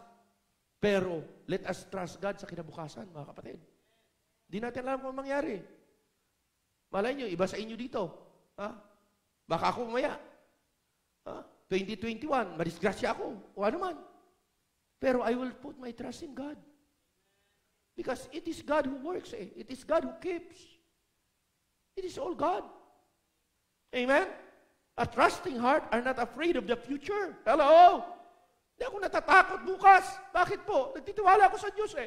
Pero, let us trust God sa kinabukasan, mga kapatid. Hindi natin alam kung mangyari. Malay nyo, iba sa inyo dito. Ha? Baka ako mamaya. Ha? 2021, madisgrasya ako. O ano man. Pero I will put my trust in God. Because it is God who works eh. It is God who keeps. It is all God. Amen? A trusting heart are not afraid of the future. Hello? Hindi ako natatakot bukas. Bakit po? Nagtitiwala ako sa Diyos eh.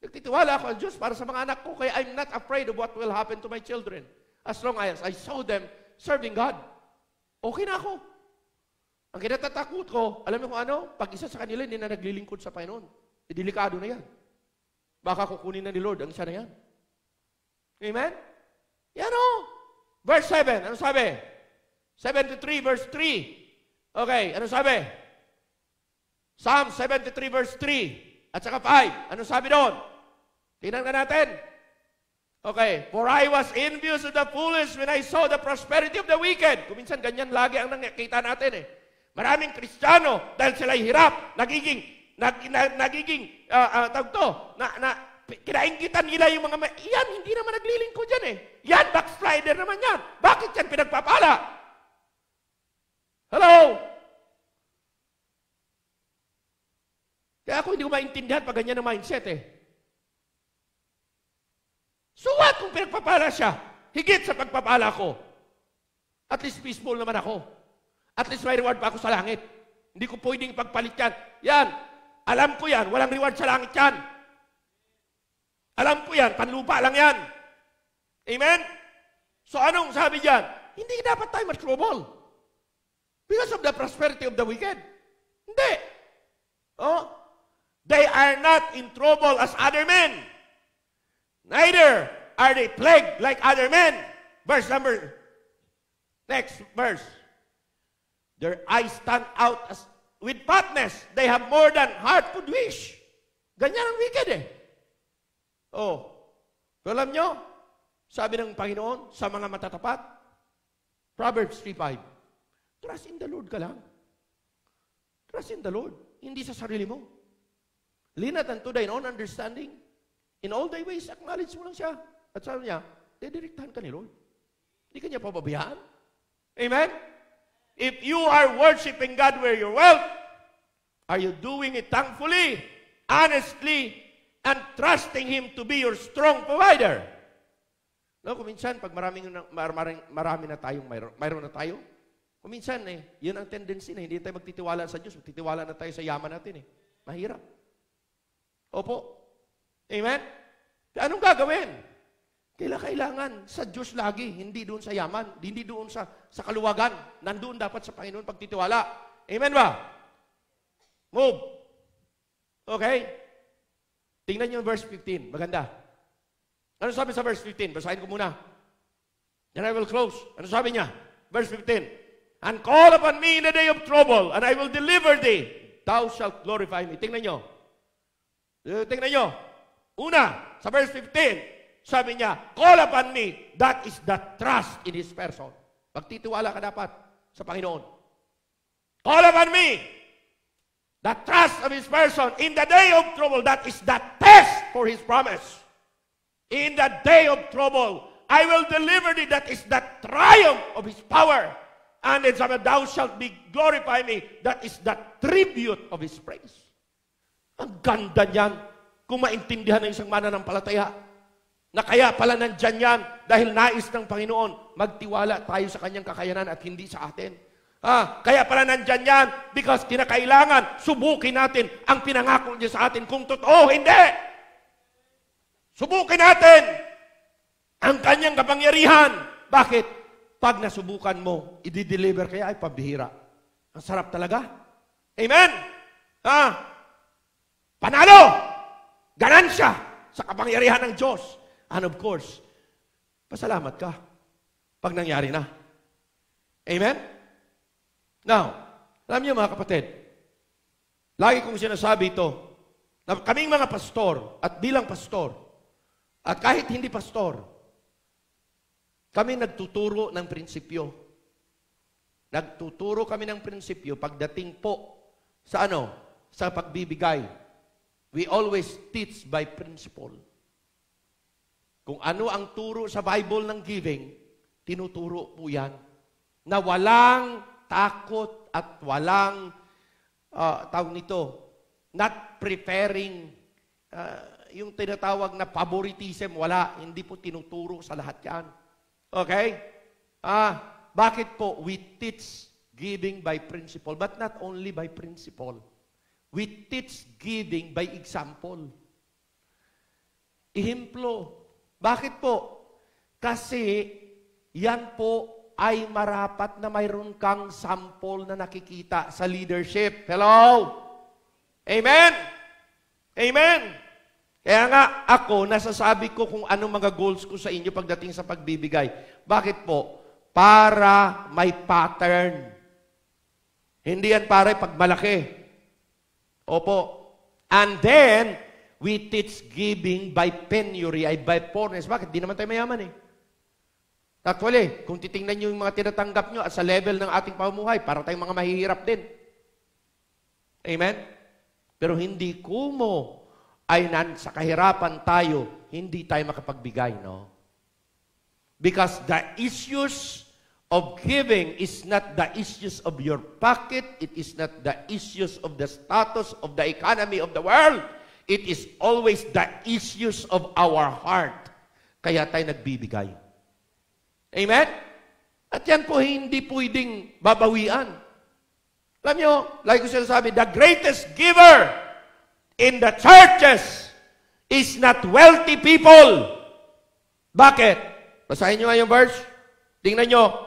Nagtitiwala ako sa Diyos para sa mga anak ko. Kaya I'm not afraid of what will happen to my children. As long as I saw them serving God. Okay na ako. Ang kinatatakot ko, alam mo kung ano? Pag isa sa kanila hindi na naglilingkod sa Panginoon, e delikado na yan. Baka kukunin na ni Lord ang isa na yan. Amen? Yan o. Oh. Verse 7, ano sabi? 73 verse 3. Okay, ano sabi? Psalm 73 verse 3 at saka 5. Ano sabi doon? Tingnan na natin. Okay. For I was envious of the foolish when I saw the prosperity of the wicked. Kuminsan ganyan lagi ang nakikita natin eh. Maraming Kristiyano dahil sila'y hirap, nagiging, nag, na, nagiging, uh, uh, tawag to, na, na, kinainggitan nila yung mga, yan, hindi naman naglilingkod yan eh. Yan, backslider naman yan. Bakit yan pinagpapala? Hello? Kaya ako hindi ko maintindihan pag ganyan ang mindset eh. So what kung pinagpapala siya? Higit sa pagpapala ko. At least peaceful naman ako. At least may reward pa ako sa langit. Hindi ko pwedeng pagpalit yan. Yan, alam ko yan, walang reward sa langit yan. Alam ko yan, panlupa lang yan. Amen? So anong sabi diyan? Hindi dapat tayo mag-trouble. Because of the prosperity of the wicked. Hindi. Oh, They are not in trouble as other men. Neither are they plagued like other men. Verse number, next verse. Their eyes stand out as with fatness. They have more than heart could wish. Ganyan ang wicked eh. Oh, pero alam nyo, sabi ng Panginoon sa mga matatapat, Proverbs 3.5, Trust in the Lord ka lang. Trust in the Lord. Hindi sa sarili mo. Linat ang today on understanding. In all thy ways, acknowledge mo lang siya. At sabi niya, didirektahan ka ni Lord. Hindi ka niya pababayaan. Amen? If you are worshiping God where your wealth, are you doing it thankfully, honestly, and trusting Him to be your strong provider? No, kuminsan, pag maraming, maraming, marami na tayong mayroon, mayroon na tayo, kuminsan eh, yun ang tendency na hindi tayo magtitiwala sa Diyos, magtitiwala na tayo sa yaman natin eh. Mahirap. Opo. Amen? Anong gagawin? Kailangan, kailangan sa Diyos lagi, hindi doon sa yaman, hindi doon sa, sa kaluwagan. Nandoon dapat sa Panginoon pagtitiwala. Amen ba? Move. Okay? Tingnan niyo yung verse 15. Maganda. Ano sabi sa verse 15? Basahin ko muna. Then I will close. Ano sabi niya? Verse 15. And call upon me in the day of trouble, and I will deliver thee. Thou shalt glorify me. Tingnan niyo. Eh, tingnan nyo. Una, sa verse 15, sabi niya, Call upon me. That is the trust in His person. Magtitiwala ka dapat sa Panginoon. Call upon me. The trust of His person in the day of trouble. That is the test for His promise. In the day of trouble, I will deliver thee. That is the triumph of His power. And it's about thou shalt be glorify me. That is the tribute of His praise. Ang ganda niyan kung maintindihan ng isang mananampalataya na kaya pala nandyan yan dahil nais ng Panginoon magtiwala tayo sa kanyang kakayanan at hindi sa atin. Ah, kaya pala nandyan yan because kinakailangan subukin natin ang pinangako niya sa atin kung totoo hindi. Subukin natin ang kanyang kapangyarihan. Bakit? Pag nasubukan mo, i-deliver kaya ay pabihira. Ang sarap talaga. Amen? Ah, Panalo! Ganansya sa kapangyarihan ng Diyos. And of course, pasalamat ka pag nangyari na. Amen? Now, alam niyo mga kapatid, lagi kong sinasabi ito, na kaming mga pastor, at bilang pastor, at kahit hindi pastor, kami nagtuturo ng prinsipyo. Nagtuturo kami ng prinsipyo pagdating po sa ano? Sa pagbibigay We always teach by principle. Kung ano ang turo sa Bible ng giving, tinuturo po yan. Na walang takot at walang uh, tawag nito, not preferring uh, yung tinatawag na favoritism, wala. Hindi po tinuturo sa lahat yan. Okay? Ah, bakit po? We teach giving by principle, but not only by principle. We teach giving by example. Ihemplo. Bakit po? Kasi yan po ay marapat na mayroon kang sample na nakikita sa leadership. Hello? Amen? Amen? Kaya nga ako, nasasabi ko kung ano mga goals ko sa inyo pagdating sa pagbibigay. Bakit po? Para may pattern. Hindi yan pag malaki. Opo. And then, we teach giving by penury, ay by poorness. Bakit? Di naman tayo mayaman eh. Actually, kung titingnan nyo yung mga tinatanggap nyo at sa level ng ating pamumuhay, para tayong mga mahihirap din. Amen? Pero hindi kumo ay nan sa kahirapan tayo, hindi tayo makapagbigay, no? Because the issues of giving is not the issues of your pocket. It is not the issues of the status of the economy of the world. It is always the issues of our heart. Kaya tayo nagbibigay. Amen? At yan po hindi pwedeng babawian. Alam nyo, like ko sinasabi, the greatest giver in the churches is not wealthy people. Bakit? Basahin nyo nga yung verse. Tingnan nyo,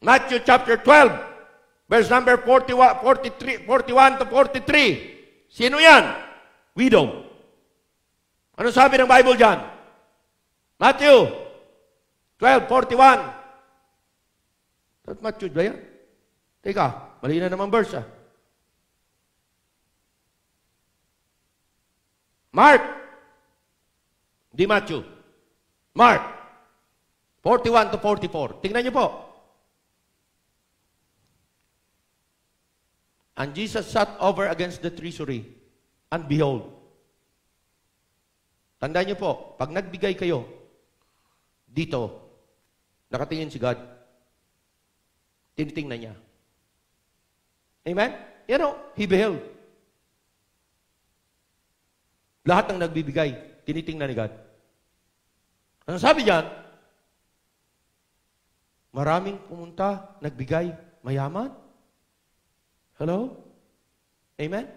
Matthew chapter 12, verse number 41, 43, 41 to 43. Sino yan? Widow. Ano sabi ng Bible dyan? Matthew 12, 41. At Matthew ba yan? Teka, mali na naman verse ah. Mark. Di Matthew. Mark. 41 to 44. Tingnan niyo po. And Jesus sat over against the treasury, and behold. Tandaan niyo po, pag nagbigay kayo, dito, nakatingin si God, tinitingnan niya. Amen? You know, He beheld. Lahat ng nagbibigay, tinitingnan ni God. Ano sabi diyan? Maraming pumunta, nagbigay, mayaman. Hello? Amen?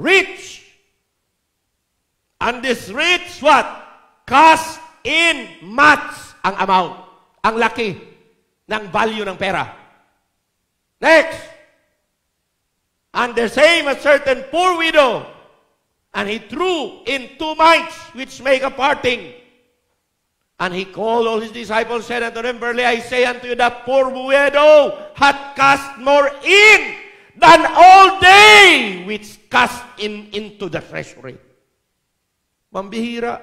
Rich. And this rich what? Cast in much ang amount. Ang laki ng value ng pera. Next. And the same a certain poor widow. And he threw in two mites which make a parting. And he called all his disciples, said unto them, Verily I say unto you, the poor widow hath cast more in than all they which cast in into the treasury. Mambihira.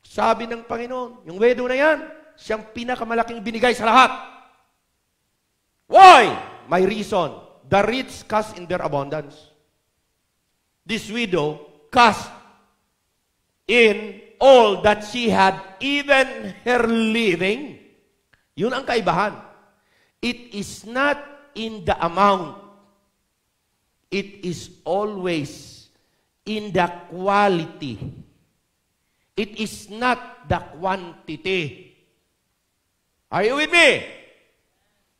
Sabi ng Panginoon, yung widow na yan, siyang pinakamalaking binigay sa lahat. Why? My reason. The rich cast in their abundance. This widow cast in all that she had, even her living. Yun ang kaibahan. It is not in the amount. It is always in the quality. It is not the quantity. Are you with me?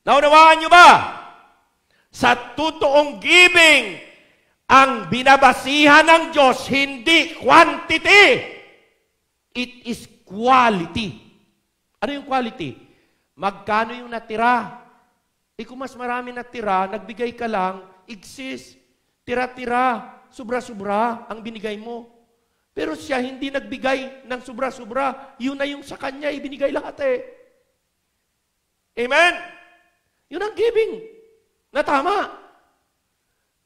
Naunawaan nyo ba? Sa totoong giving, ang binabasihan ng Diyos, hindi quantity. It is quality. Ano yung quality? Magkano yung natira? Eh kung mas marami natira, nagbigay ka lang, exist, tira-tira, sobra-sobra ang binigay mo. Pero siya hindi nagbigay ng sobra-sobra. Yun na yung sa kanya, ibinigay lahat eh. Amen? Yun ang giving na tama.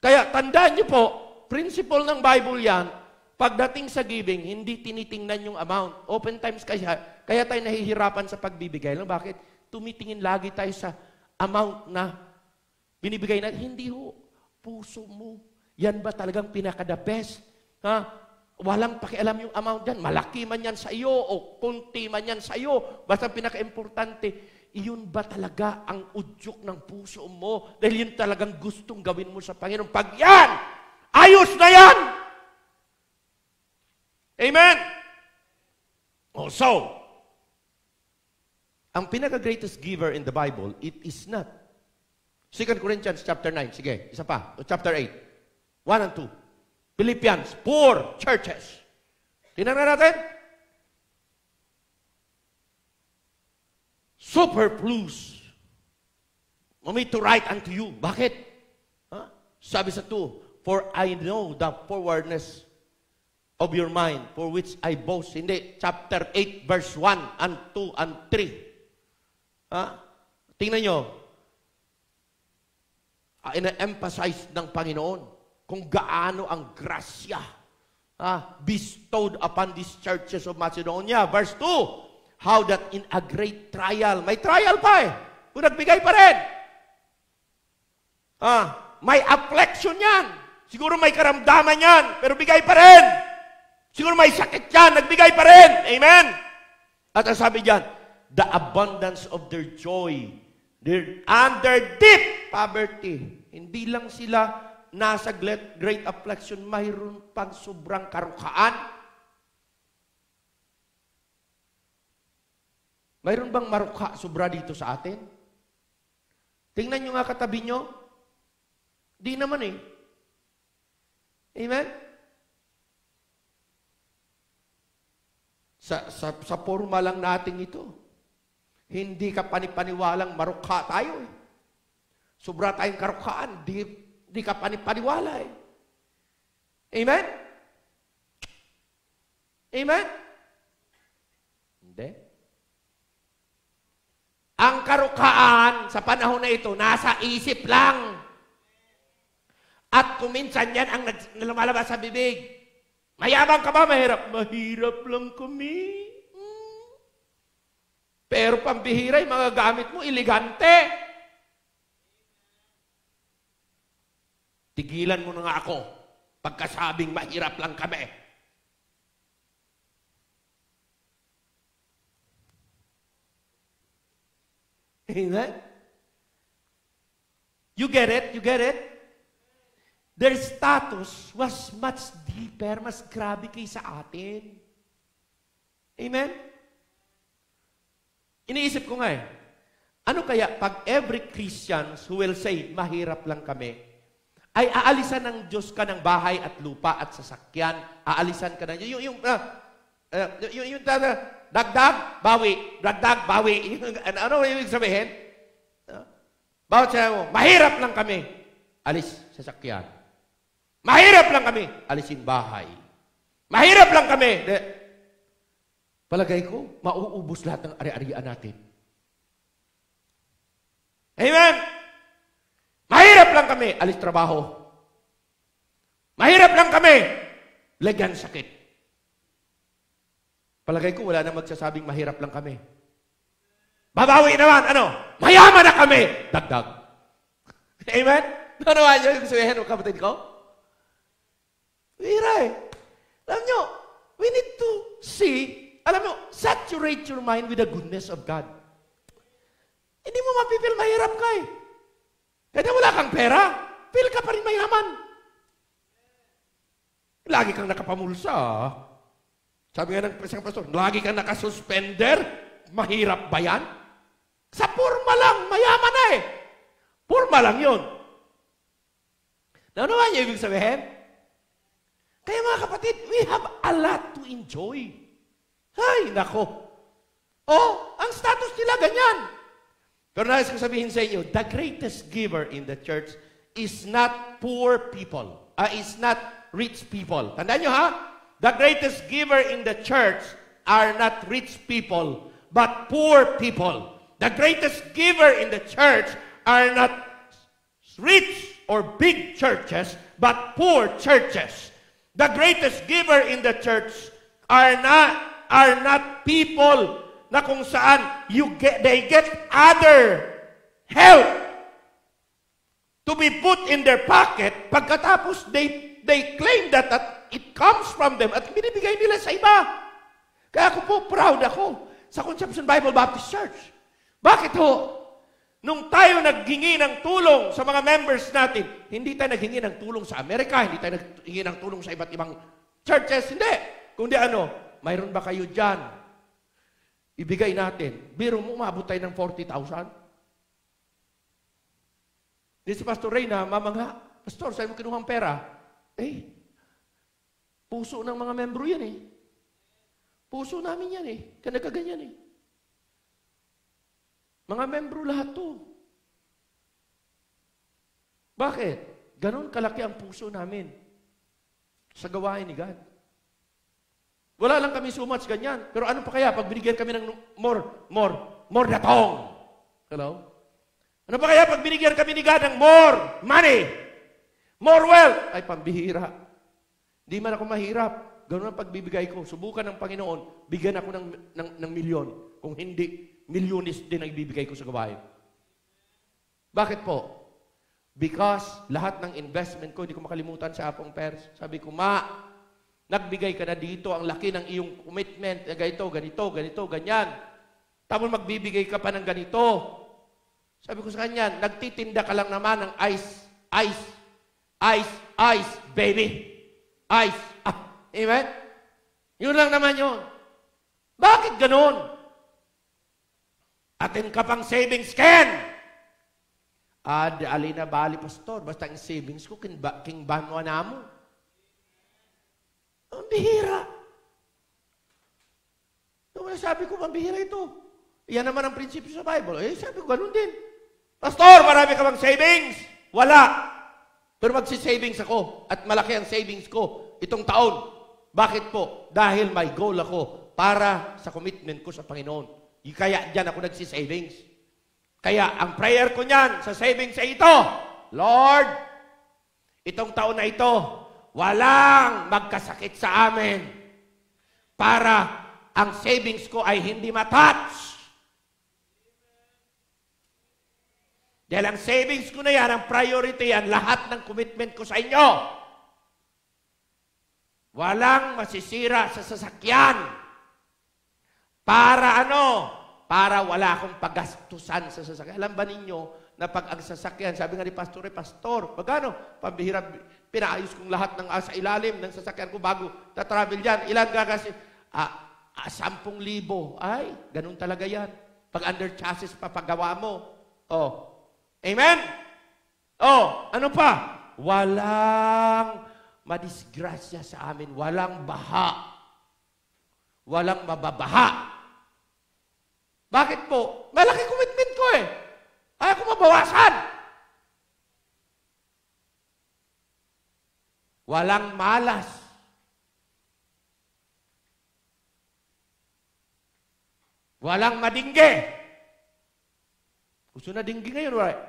Kaya tandaan niyo po, principle ng Bible yan, Pagdating sa giving, hindi tinitingnan yung amount. Open times kaya, kaya tayo nahihirapan sa pagbibigay. Alam, bakit? Tumitingin lagi tayo sa amount na binibigay natin. Hindi ho. Puso mo. Yan ba talagang pinaka-the best? Ha? Walang pakialam yung amount dyan. Malaki man yan sa iyo o kunti man yan sa iyo. Basta pinaka-importante, iyon ba talaga ang udyok ng puso mo? Dahil yun talagang gustong gawin mo sa Panginoon. Pag yan, ayos na yan! Amen? Oh, so, ang pinaka-greatest giver in the Bible, it is not. 2 Corinthians chapter 9, sige, isa pa. chapter 8, 1 and 2. Philippians, poor churches. Tinangan natin. Superfluous. For me to write unto you. Bakit? Huh? Sabi sa 2, For I know the forwardness of your mind for which I boast. Hindi. Chapter 8, verse 1 and 2 and 3. Ha? Tingnan nyo. Ah, ina-emphasize ng Panginoon kung gaano ang grasya ha, bestowed upon these churches of Macedonia. Verse 2, how that in a great trial, may trial pa eh, kung nagbigay pa rin. Ha, ah, may affliction yan. Siguro may karamdaman yan, pero bigay pa rin. Siguro may sakit yan, nagbigay pa rin. Amen? At ang sabi diyan, the abundance of their joy They're under deep poverty. Hindi lang sila nasa great, affliction, mayroon pang sobrang karukaan. Mayroon bang marukha sobra dito sa atin? Tingnan nyo nga katabi nyo. Di naman eh. Amen? Sa, sa, sa forma lang natin ito. Hindi ka panipaniwalang marukha tayo. Eh. Sobra tayong karukhaan. Di, di ka panipaniwala eh. Amen? Amen? Hindi. Ang karukhaan sa panahon na ito, nasa isip lang. At kuminsan yan ang lumalabas sa bibig. Mayaman ka ba? Mahirap. Mahirap lang kami. Pero pambihira, yung mga gamit mo, elegante. Tigilan mo na nga ako pagkasabing mahirap lang kami. Amen? You get it? You get it? their status was much deeper, mas grabe kaysa atin. Amen? Iniisip ko nga eh, ano kaya pag every Christians who will say, mahirap lang kami, ay aalisan ng Diyos ka ng bahay at lupa at sasakyan, aalisan ka ng Diyos. Yung, yung, uh, uh, yung, yung, uh, dagdag, bawi, dagdag, bawi. Ano, ano yung ibig sabihin? Uh, bawat sinabi mo, mahirap lang kami, alis sasakyan Mahirap lang kami. Alisin bahay. Mahirap lang kami. De, palagay ko, mauubos lahat ng ari-arian natin. Amen? Mahirap lang kami. Alis trabaho. Mahirap lang kami. Lagyan sakit. Palagay ko, wala na magsasabing mahirap lang kami. Babawi naman, ano? Mayaman na kami! Dagdag. Amen? Nanawa niyo yung sabihin, kapatid ko? Bihira eh. Alam nyo, we need to see, alam mo, saturate your mind with the goodness of God. Hindi mo mapipil mahirap ka eh. Kaya wala kang pera, feel ka pa rin mayaman. Lagi kang nakapamulsa. Ah. Sabi nga ng isang pastor, lagi kang nakasuspender, mahirap ba yan? Sa purma lang, mayaman na eh. Purma lang yun. Ano naman yung ibig sabihin? Kaya mga kapatid, we have a lot to enjoy. Ay, nako. Oh, ang status nila ganyan. Pero nais ko sabihin sa inyo, the greatest giver in the church is not poor people. Uh, is not rich people. Tandaan nyo ha? The greatest giver in the church are not rich people, but poor people. The greatest giver in the church are not rich or big churches, but poor churches. The greatest giver in the church are not are not people na kung saan you get, they get other help to be put in their pocket pagkatapos they they claim that, that it comes from them at binibigay nila sa iba. Kaya ako po proud ako sa Conception Bible Baptist Church. Bakit ho? Nung tayo naghingi ng tulong sa mga members natin, hindi tayo naghingi ng tulong sa Amerika, hindi tayo naghingi ng tulong sa iba't ibang churches, hindi. Kundi ano, mayroon ba kayo dyan? Ibigay natin. Biro mo, umabot tayo ng 40,000. Di si Pastor Reyna, mamanga, Pastor, saan mo kinuha pera? Eh, puso ng mga membro yan eh. Puso namin yan eh. Kaya nagkaganyan eh. Mga membro lahat to. Bakit? Ganon kalaki ang puso namin sa gawain ni God. Wala lang kami so much ganyan. Pero ano pa kaya pag binigyan kami ng more, more, more na tong? Hello? Ano pa kaya pag binigyan kami ni God ng more money? More wealth? Ay, pambihira. Di man ako mahirap. Ganun ang pagbibigay ko. Subukan ng Panginoon, bigyan ako ng, ng, ng milyon. Kung hindi, milyones din ang ibibigay ko sa gawain. Bakit po? Because lahat ng investment ko, hindi ko makalimutan sa Apong Pers. Sabi ko, Ma, nagbigay ka na dito, ang laki ng iyong commitment, eh, ganito, ganito, ganito, ganyan. Tapos magbibigay ka pa ng ganito. Sabi ko sa kanya, nagtitinda ka lang naman ng ice, ice, ice, ice, baby. Ice. Ah, amen? Yun lang naman yun. Bakit ganun? Atin ka pang savings, Ken! Ad, ah, alina bali, pastor. Basta ang savings ko, king, ba, king banwa na mo. Ang bihira. So, ano sabi ko, ang bihira ito. Yan naman ang prinsipyo sa Bible. Eh, sabi ko, ganun din. Pastor, marami ka bang savings? Wala. Pero magsisavings ako at malaki ang savings ko itong taon. Bakit po? Dahil may goal ako para sa commitment ko sa Panginoon. Kaya dyan ako nagsisavings. Kaya ang prayer ko niyan sa savings ay ito, Lord, itong taon na ito, walang magkasakit sa amin para ang savings ko ay hindi matouch. Dahil ang savings ko na yan, ang priority yan, lahat ng commitment ko sa inyo. Walang masisira sa sasakyan. Para ano? para wala akong paggastusan sa sasakyan. Alam ba ninyo na pag ang sasakyan, sabi nga ni Pastor, eh, Pastor, magano? Pambihira, pinaayos kong lahat ng uh, sa ilalim ng sasakyan ko bago tatravel yan. Ilan gagastos? Ah, ah, 10,000. Ay, ganun talaga yan. Pag under chassis pa mo. Oh. Amen? Oh, ano pa? Walang madisgrasya sa amin. Walang baha. Walang mababaha bakit po? Malaki commitment ko eh. Ayaw ko mabawasan. Walang malas. Walang madingge. Gusto na dingge ngayon, right? Eh.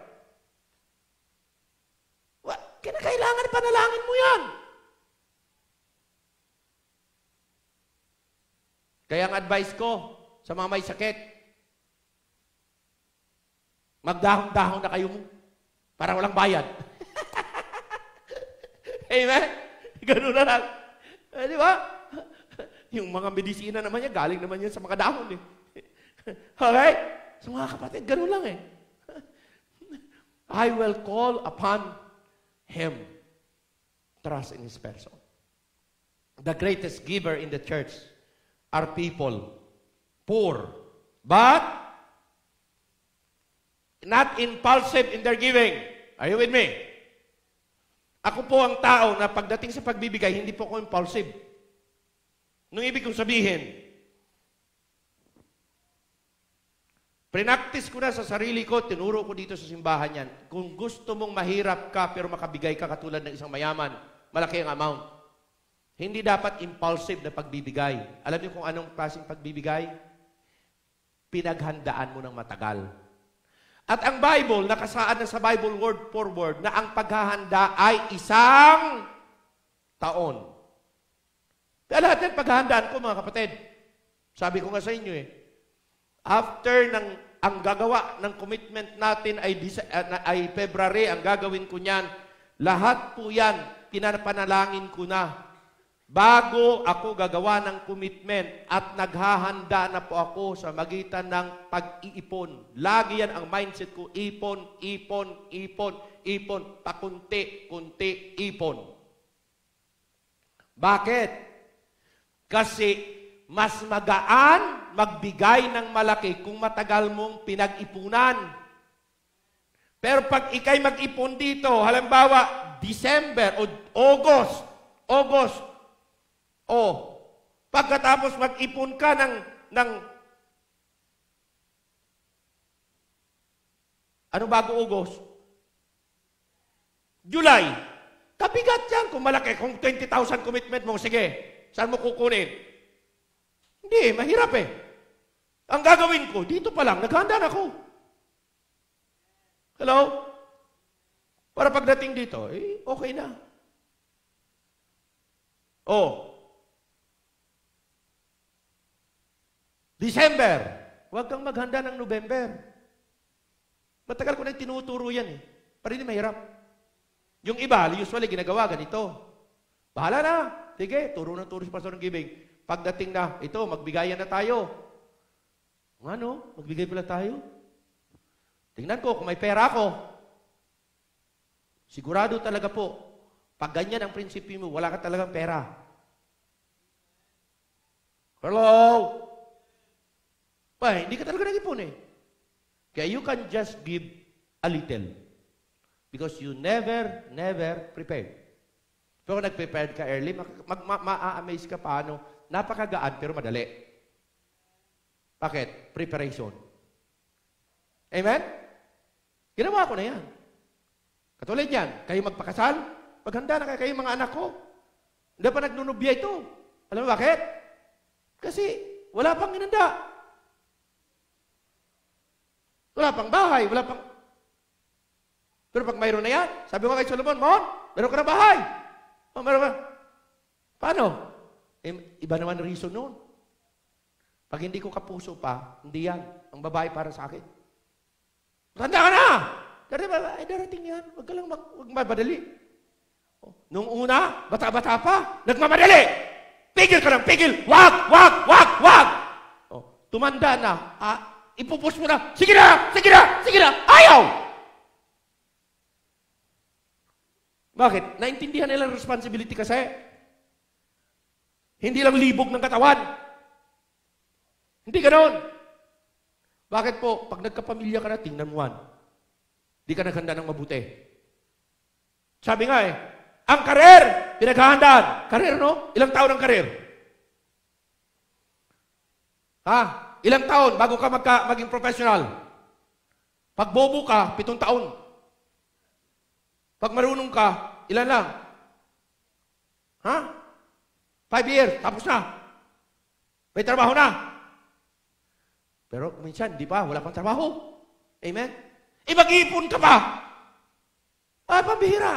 What? Kinakailangan panalangin mo yan. Kaya ang advice ko sa mga may sakit, Magdahon-dahon na kayo mo. Para walang bayad. Amen? Ganun na lang. Eh, di ba? Yung mga medisina naman yan, galing naman yan sa mga dahon eh. okay? So mga kapatid, ganun lang eh. I will call upon Him. Trust in His person. The greatest giver in the church are people. Poor. But Not impulsive in their giving. Are you with me? Ako po ang tao na pagdating sa pagbibigay, hindi po ako impulsive. Nung ibig kong sabihin, Prinactice ko na sa sarili ko, tinuro ko dito sa simbahan yan. Kung gusto mong mahirap ka pero makabigay ka katulad ng isang mayaman, malaki ang amount. Hindi dapat impulsive na pagbibigay. Alam niyo kung anong klaseng pagbibigay? Pinaghandaan mo ng matagal. At ang Bible, nakasaad na sa Bible word for word, na ang paghahanda ay isang taon. Kaya lahat yan, paghahandaan ko, mga kapatid. Sabi ko nga sa inyo eh, after ng, ang gagawa ng commitment natin ay, ah, ay February, ang gagawin ko niyan, lahat po yan, pinapanalangin ko na Bago ako gagawa ng commitment at naghahanda na po ako sa magitan ng pag-iipon. Lagi yan ang mindset ko, ipon, ipon, ipon, ipon, pakunti, kunti, ipon. Bakit? Kasi mas magaan magbigay ng malaki kung matagal mong pinag-ipunan. Pero pag ikay mag-ipon dito, halimbawa, December o August, August, o, pagkatapos mag-ipon ka ng, ng ano bago August? July. Kabigat yan kung malaki. Kung 20,000 commitment mo, sige, saan mo kukunin? Hindi, mahirap eh. Ang gagawin ko, dito pa lang, naghanda na ako. Hello? Para pagdating dito, eh, okay na. Oh, December. Huwag kang maghanda ng November. Matagal ko na tinuturo yan eh. Para hindi mahirap. Yung iba, usually ginagawa ganito. Bahala na. Sige, turo ng turo si Pastor ng Giving. Pagdating na, ito, magbigayan na tayo. Ano? Magbigay pala tayo? Tingnan ko kung may pera ako. Sigurado talaga po, pag ganyan ang prinsipyo mo, wala ka talagang pera. Hello? Why? Hindi ka talaga nag-ipon eh. Kaya you can just give a little. Because you never, never prepared. Pero kung nag-prepared ka early, ma-amaze ka paano. Napakagaan pero madali. Bakit? Preparation. Amen? Ginawa ko na yan. Katulad yan, kayo magpakasal, maghanda na kayo, kayo mga anak ko. Hindi pa nagnunubya ito. Alam mo bakit? Kasi wala pang inanda. Wala pang bahay, wala pang... Pero pag mayroon na yan, sabi mo kay Solomon, Mon, meron ka na bahay. Oh, meron ka. Paano? Eh, iba naman reason noon. Pag hindi ko kapuso pa, hindi yan. Ang babae para sa akin. Tanda ka na! Darating, ay, eh, darating yan. Huwag ka lang mag, huwag mamadali. Oh, nung una, bata-bata pa, nagmamadali! Pigil ka lang, pigil! Wag, wag, wag, wag! Oh, tumanda na, ah, Ipupush mo na, sige na, sige na, sige na, ayaw! Bakit? Naintindihan nila ang responsibility kasi. Hindi lang libog ng katawan. Hindi ganoon. Bakit po? Pag nagkapamilya ka na, tingnan mo Di ka naghanda ng mabuti. Sabi nga eh, ang karer, pinaghahandaan. Karer, no? Ilang taon ang karer? Ha? ilang taon bago ka magka, maging professional? Pag bobo ka, pitong taon. Pag marunong ka, ilan lang? Ha? Five years, tapos na. May trabaho na. Pero minsan, di pa, wala pang trabaho. Amen? E eh, mag ka pa. Ah, pambihira.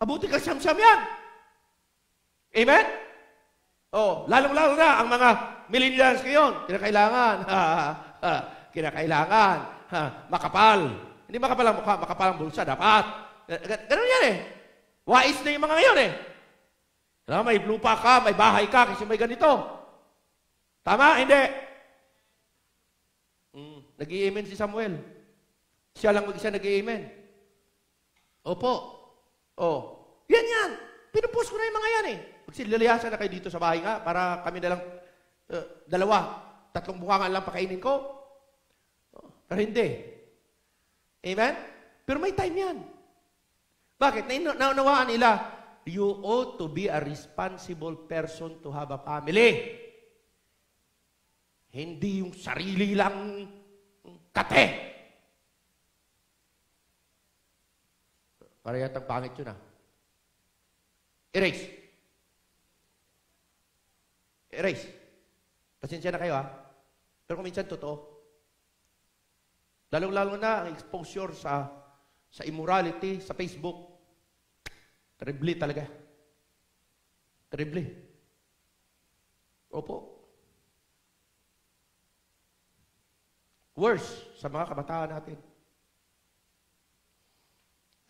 Abuti ka siyam-siyam yan. Amen? Oh, lalong-lalo na ang mga Millions ngayon. Kinakailangan. Ha, ah, ha, ah, ah, kinakailangan. Ha, makapal. Hindi makapal ang mukha, makapal ang bulsa. Dapat. Eh, ganun yan eh. Wais na yung mga ngayon eh. Na, may blue pa ka, may bahay ka, kasi may ganito. Tama? Hindi. Mm, nag amen si Samuel. Siya lang mag-isa nag amen Opo. Oh. Yan yan. Pinupost ko na yung mga yan eh. Magsililayasan na kayo dito sa bahay nga para kami na lang eh, dalawa, tatlong bukangan lang pakainin ko. Pero hindi. Amen? Pero may time yan. Bakit? Naunawaan nila, you ought to be a responsible person to have a family. Hindi yung sarili lang kate. Para yatang pangit yun ah. Erase. Erase. Pasensya na kayo ha. Pero kung minsan totoo. Lalong-lalo na ang exposure sa sa immorality sa Facebook. Terrible talaga. Terrible. Opo. Worse sa mga kabataan natin.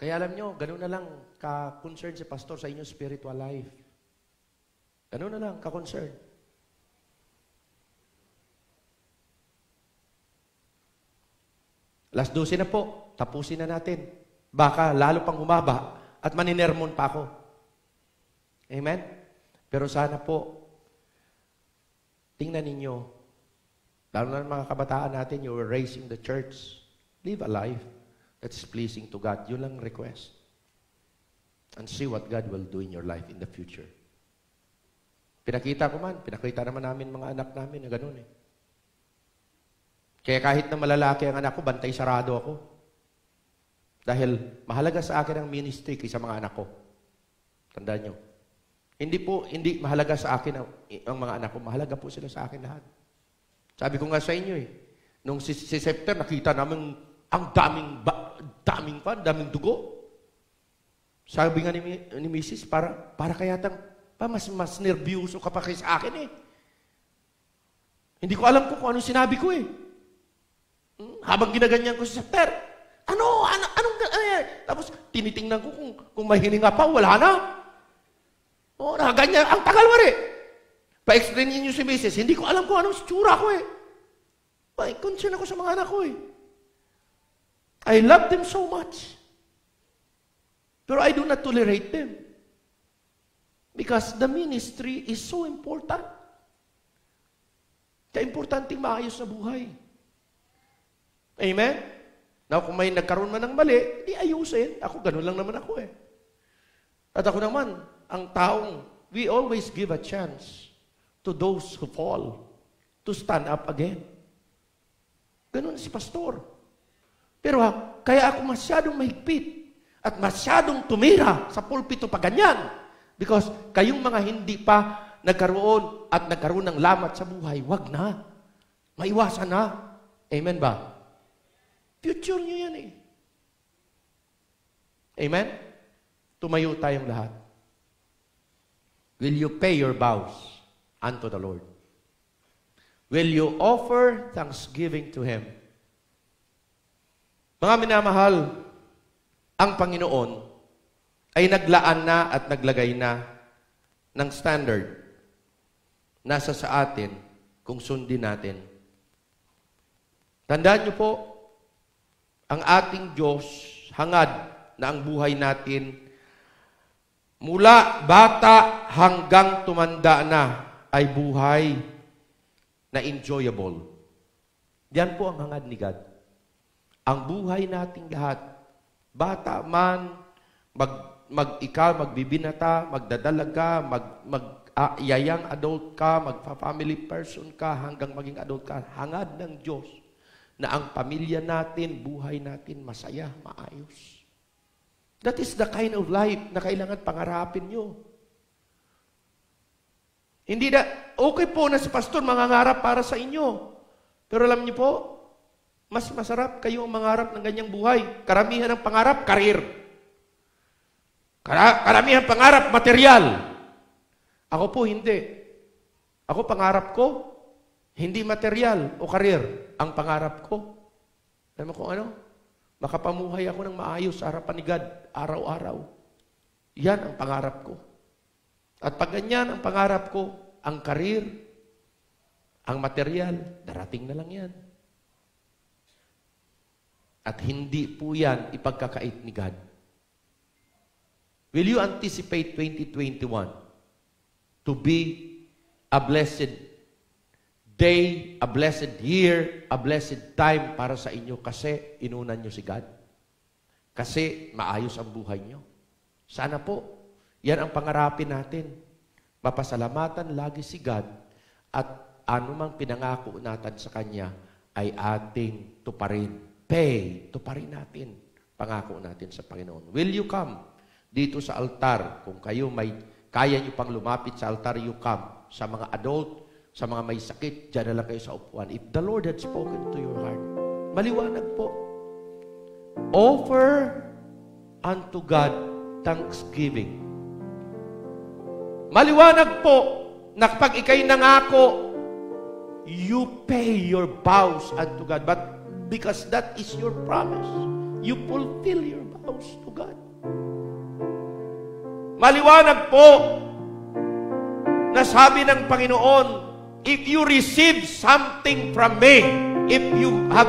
Kaya alam nyo, ganun na lang ka-concern si pastor sa inyong spiritual life. Ganun na lang ka-concern. Alas 12 na po, tapusin na natin. Baka lalo pang humaba at maninermon pa ako. Amen? Pero sana po, tingnan ninyo, lalo na mga kabataan natin, you were raising the church. Live a life that is pleasing to God. Yun lang request. And see what God will do in your life in the future. Pinakita ko man, pinakita naman namin mga anak namin na ganun eh. Kaya kahit na malalaki ang anak ko, bantay sarado ako. Dahil mahalaga sa akin ang ministry kaysa mga anak ko. Tanda nyo. Hindi po, hindi mahalaga sa akin ang, ang mga anak ko. Mahalaga po sila sa akin lahat. Sabi ko nga sa inyo eh, nung si, si Septer, nakita namin ang daming, ba, daming pa, daming dugo. Sabi nga ni, ni Mrs., para, para kaya tang, pa, mas, mas nervyoso ka pa kay sa akin eh. Hindi ko alam ko kung anong sinabi ko eh. Habang ginaganyan ko si Ter, ano, ano, anong, ano Tapos, tinitingnan ko kung, kung may pa, wala na. O, nakaganyan. Ang tagal mo rin. Pa-explain niyo si Mrs. Hindi ko alam kung anong tsura ko eh. May concern ako sa mga anak ko eh. I love them so much. Pero I do not tolerate them. Because the ministry is so important. Kaya importante maayos na buhay. Amen? Now, kung may nagkaroon man ng mali, di ayusin. Ako, ganun lang naman ako eh. At ako naman, ang taong, we always give a chance to those who fall to stand up again. Ganun si pastor. Pero ha, kaya ako masyadong mahigpit at masyadong tumira sa pulpito pa ganyan. Because kayong mga hindi pa nagkaroon at nagkaroon ng lamat sa buhay, wag na. Maiwasan na. Amen ba? Future nyo yan eh. Amen? Tumayo tayong lahat. Will you pay your vows unto the Lord? Will you offer thanksgiving to Him? Mga minamahal, ang Panginoon ay naglaan na at naglagay na ng standard nasa sa atin kung sundin natin. Tandaan niyo po, ang ating Diyos hangad na ang buhay natin mula bata hanggang tumanda na ay buhay na enjoyable. Yan po ang hangad ni God. Ang buhay nating lahat, bata man, mag, mag-ika, magbibinata, magdadalaga, mag, mag uh, yayang adult ka, magpa-family person ka, hanggang maging adult ka, hangad ng Diyos na ang pamilya natin, buhay natin masaya, maayos. That is the kind of life na kailangan pangarapin nyo. Hindi na, okay po na si pastor mangangarap para sa inyo. Pero alam niyo po, mas masarap kayo ang mangarap ng ganyang buhay. Karamihan ng pangarap, karir. karamihan pangarap, material. Ako po, hindi. Ako, pangarap ko, hindi material o karir ang pangarap ko. Alam mo kung ano? Makapamuhay ako ng maayos sa harapan ni God araw-araw. Yan ang pangarap ko. At pag ganyan ang pangarap ko, ang karir, ang material, darating na lang yan. At hindi po yan ipagkakait ni God. Will you anticipate 2021 to be a blessed day, a blessed year, a blessed time para sa inyo kasi inunan nyo si God. Kasi maayos ang buhay nyo. Sana po, yan ang pangarapin natin. Papasalamatan lagi si God at anumang pinangako natin sa Kanya ay ating tuparin. Pay, tuparin natin. Pangako natin sa Panginoon. Will you come dito sa altar? Kung kayo may kaya nyo pang lumapit sa altar, you come. Sa mga adult, sa mga may sakit, dyan na lang kayo sa upuan. If the Lord had spoken to your heart, maliwanag po. Offer unto God thanksgiving. Maliwanag po na kapag ikay nangako, you pay your vows unto God. But because that is your promise, you fulfill your vows to God. Maliwanag po na sabi ng Panginoon, If you receive something from me, if you have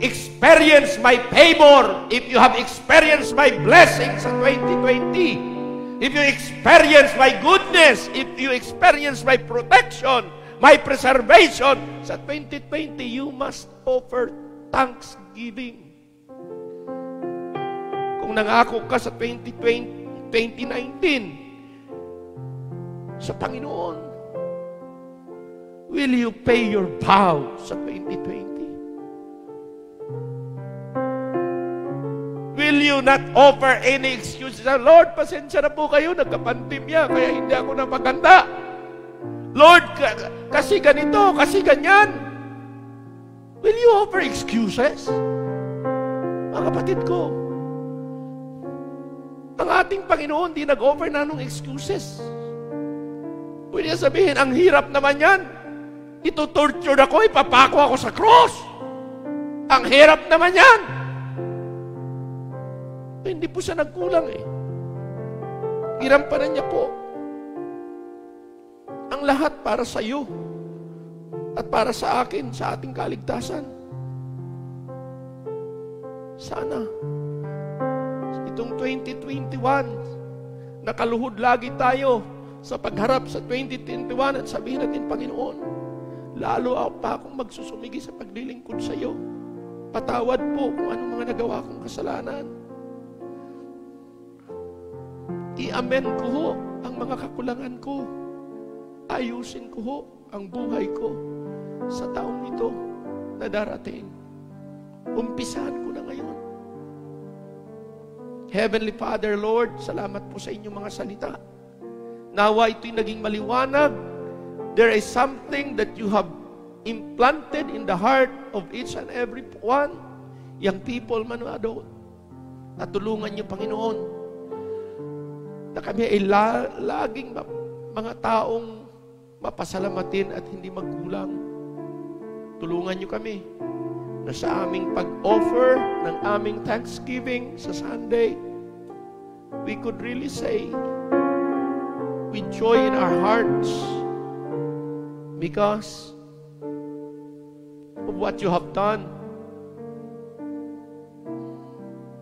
experienced my favor, if you have experienced my blessings sa 2020, if you experience my goodness, if you experience my protection, my preservation sa 2020, you must offer thanksgiving. Kung nangako ka sa 2020, 2019, sa Panginoon, Will you pay your vow sa 2020? Will you not offer any excuses? Ah, Lord, pasensya na po kayo, nagka nagkapandemya, kaya hindi ako na maganda. Lord, kasi ganito, kasi ganyan. Will you offer excuses? Mga kapatid ko, ang ating Panginoon di nag-offer na ng excuses. Pwede sabihin, ang hirap naman yan. Ito-torture ako, ipapako ako sa cross. Ang hirap naman yan. Hindi po siya nagkulang eh. Ginampanan niya po ang lahat para sa iyo at para sa akin, sa ating kaligtasan. Sana itong 2021, nakaluhod lagi tayo sa pagharap sa 2021 at sabihin natin, Panginoon, lalo ako pa akong magsusumigi sa paglilingkod sa iyo. Patawad po kung anong mga nagawa kong kasalanan. I-amen ko ho ang mga kakulangan ko. Ayusin ko ho ang buhay ko sa taong ito na darating. Umpisahan ko na ngayon. Heavenly Father, Lord, salamat po sa inyong mga salita. Nawa ito'y naging maliwanag There is something that you have implanted in the heart of each and every one, young people man adult. At tulungan niyo, Panginoon, na kami ay la- laging mga taong mapasalamatin at hindi magkulang. Tulungan niyo kami na sa aming pag-offer ng aming Thanksgiving sa Sunday, we could really say, with joy in our hearts, because of what you have done.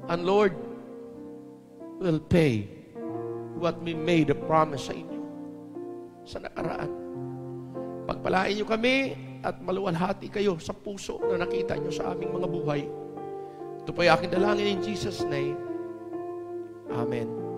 And Lord will pay what we made a promise sa inyo sa nakaraan. Pagpalain niyo kami at maluwalhati kayo sa puso na nakita niyo sa aming mga buhay. Ito po'y aking dalangin in Jesus' name. Amen.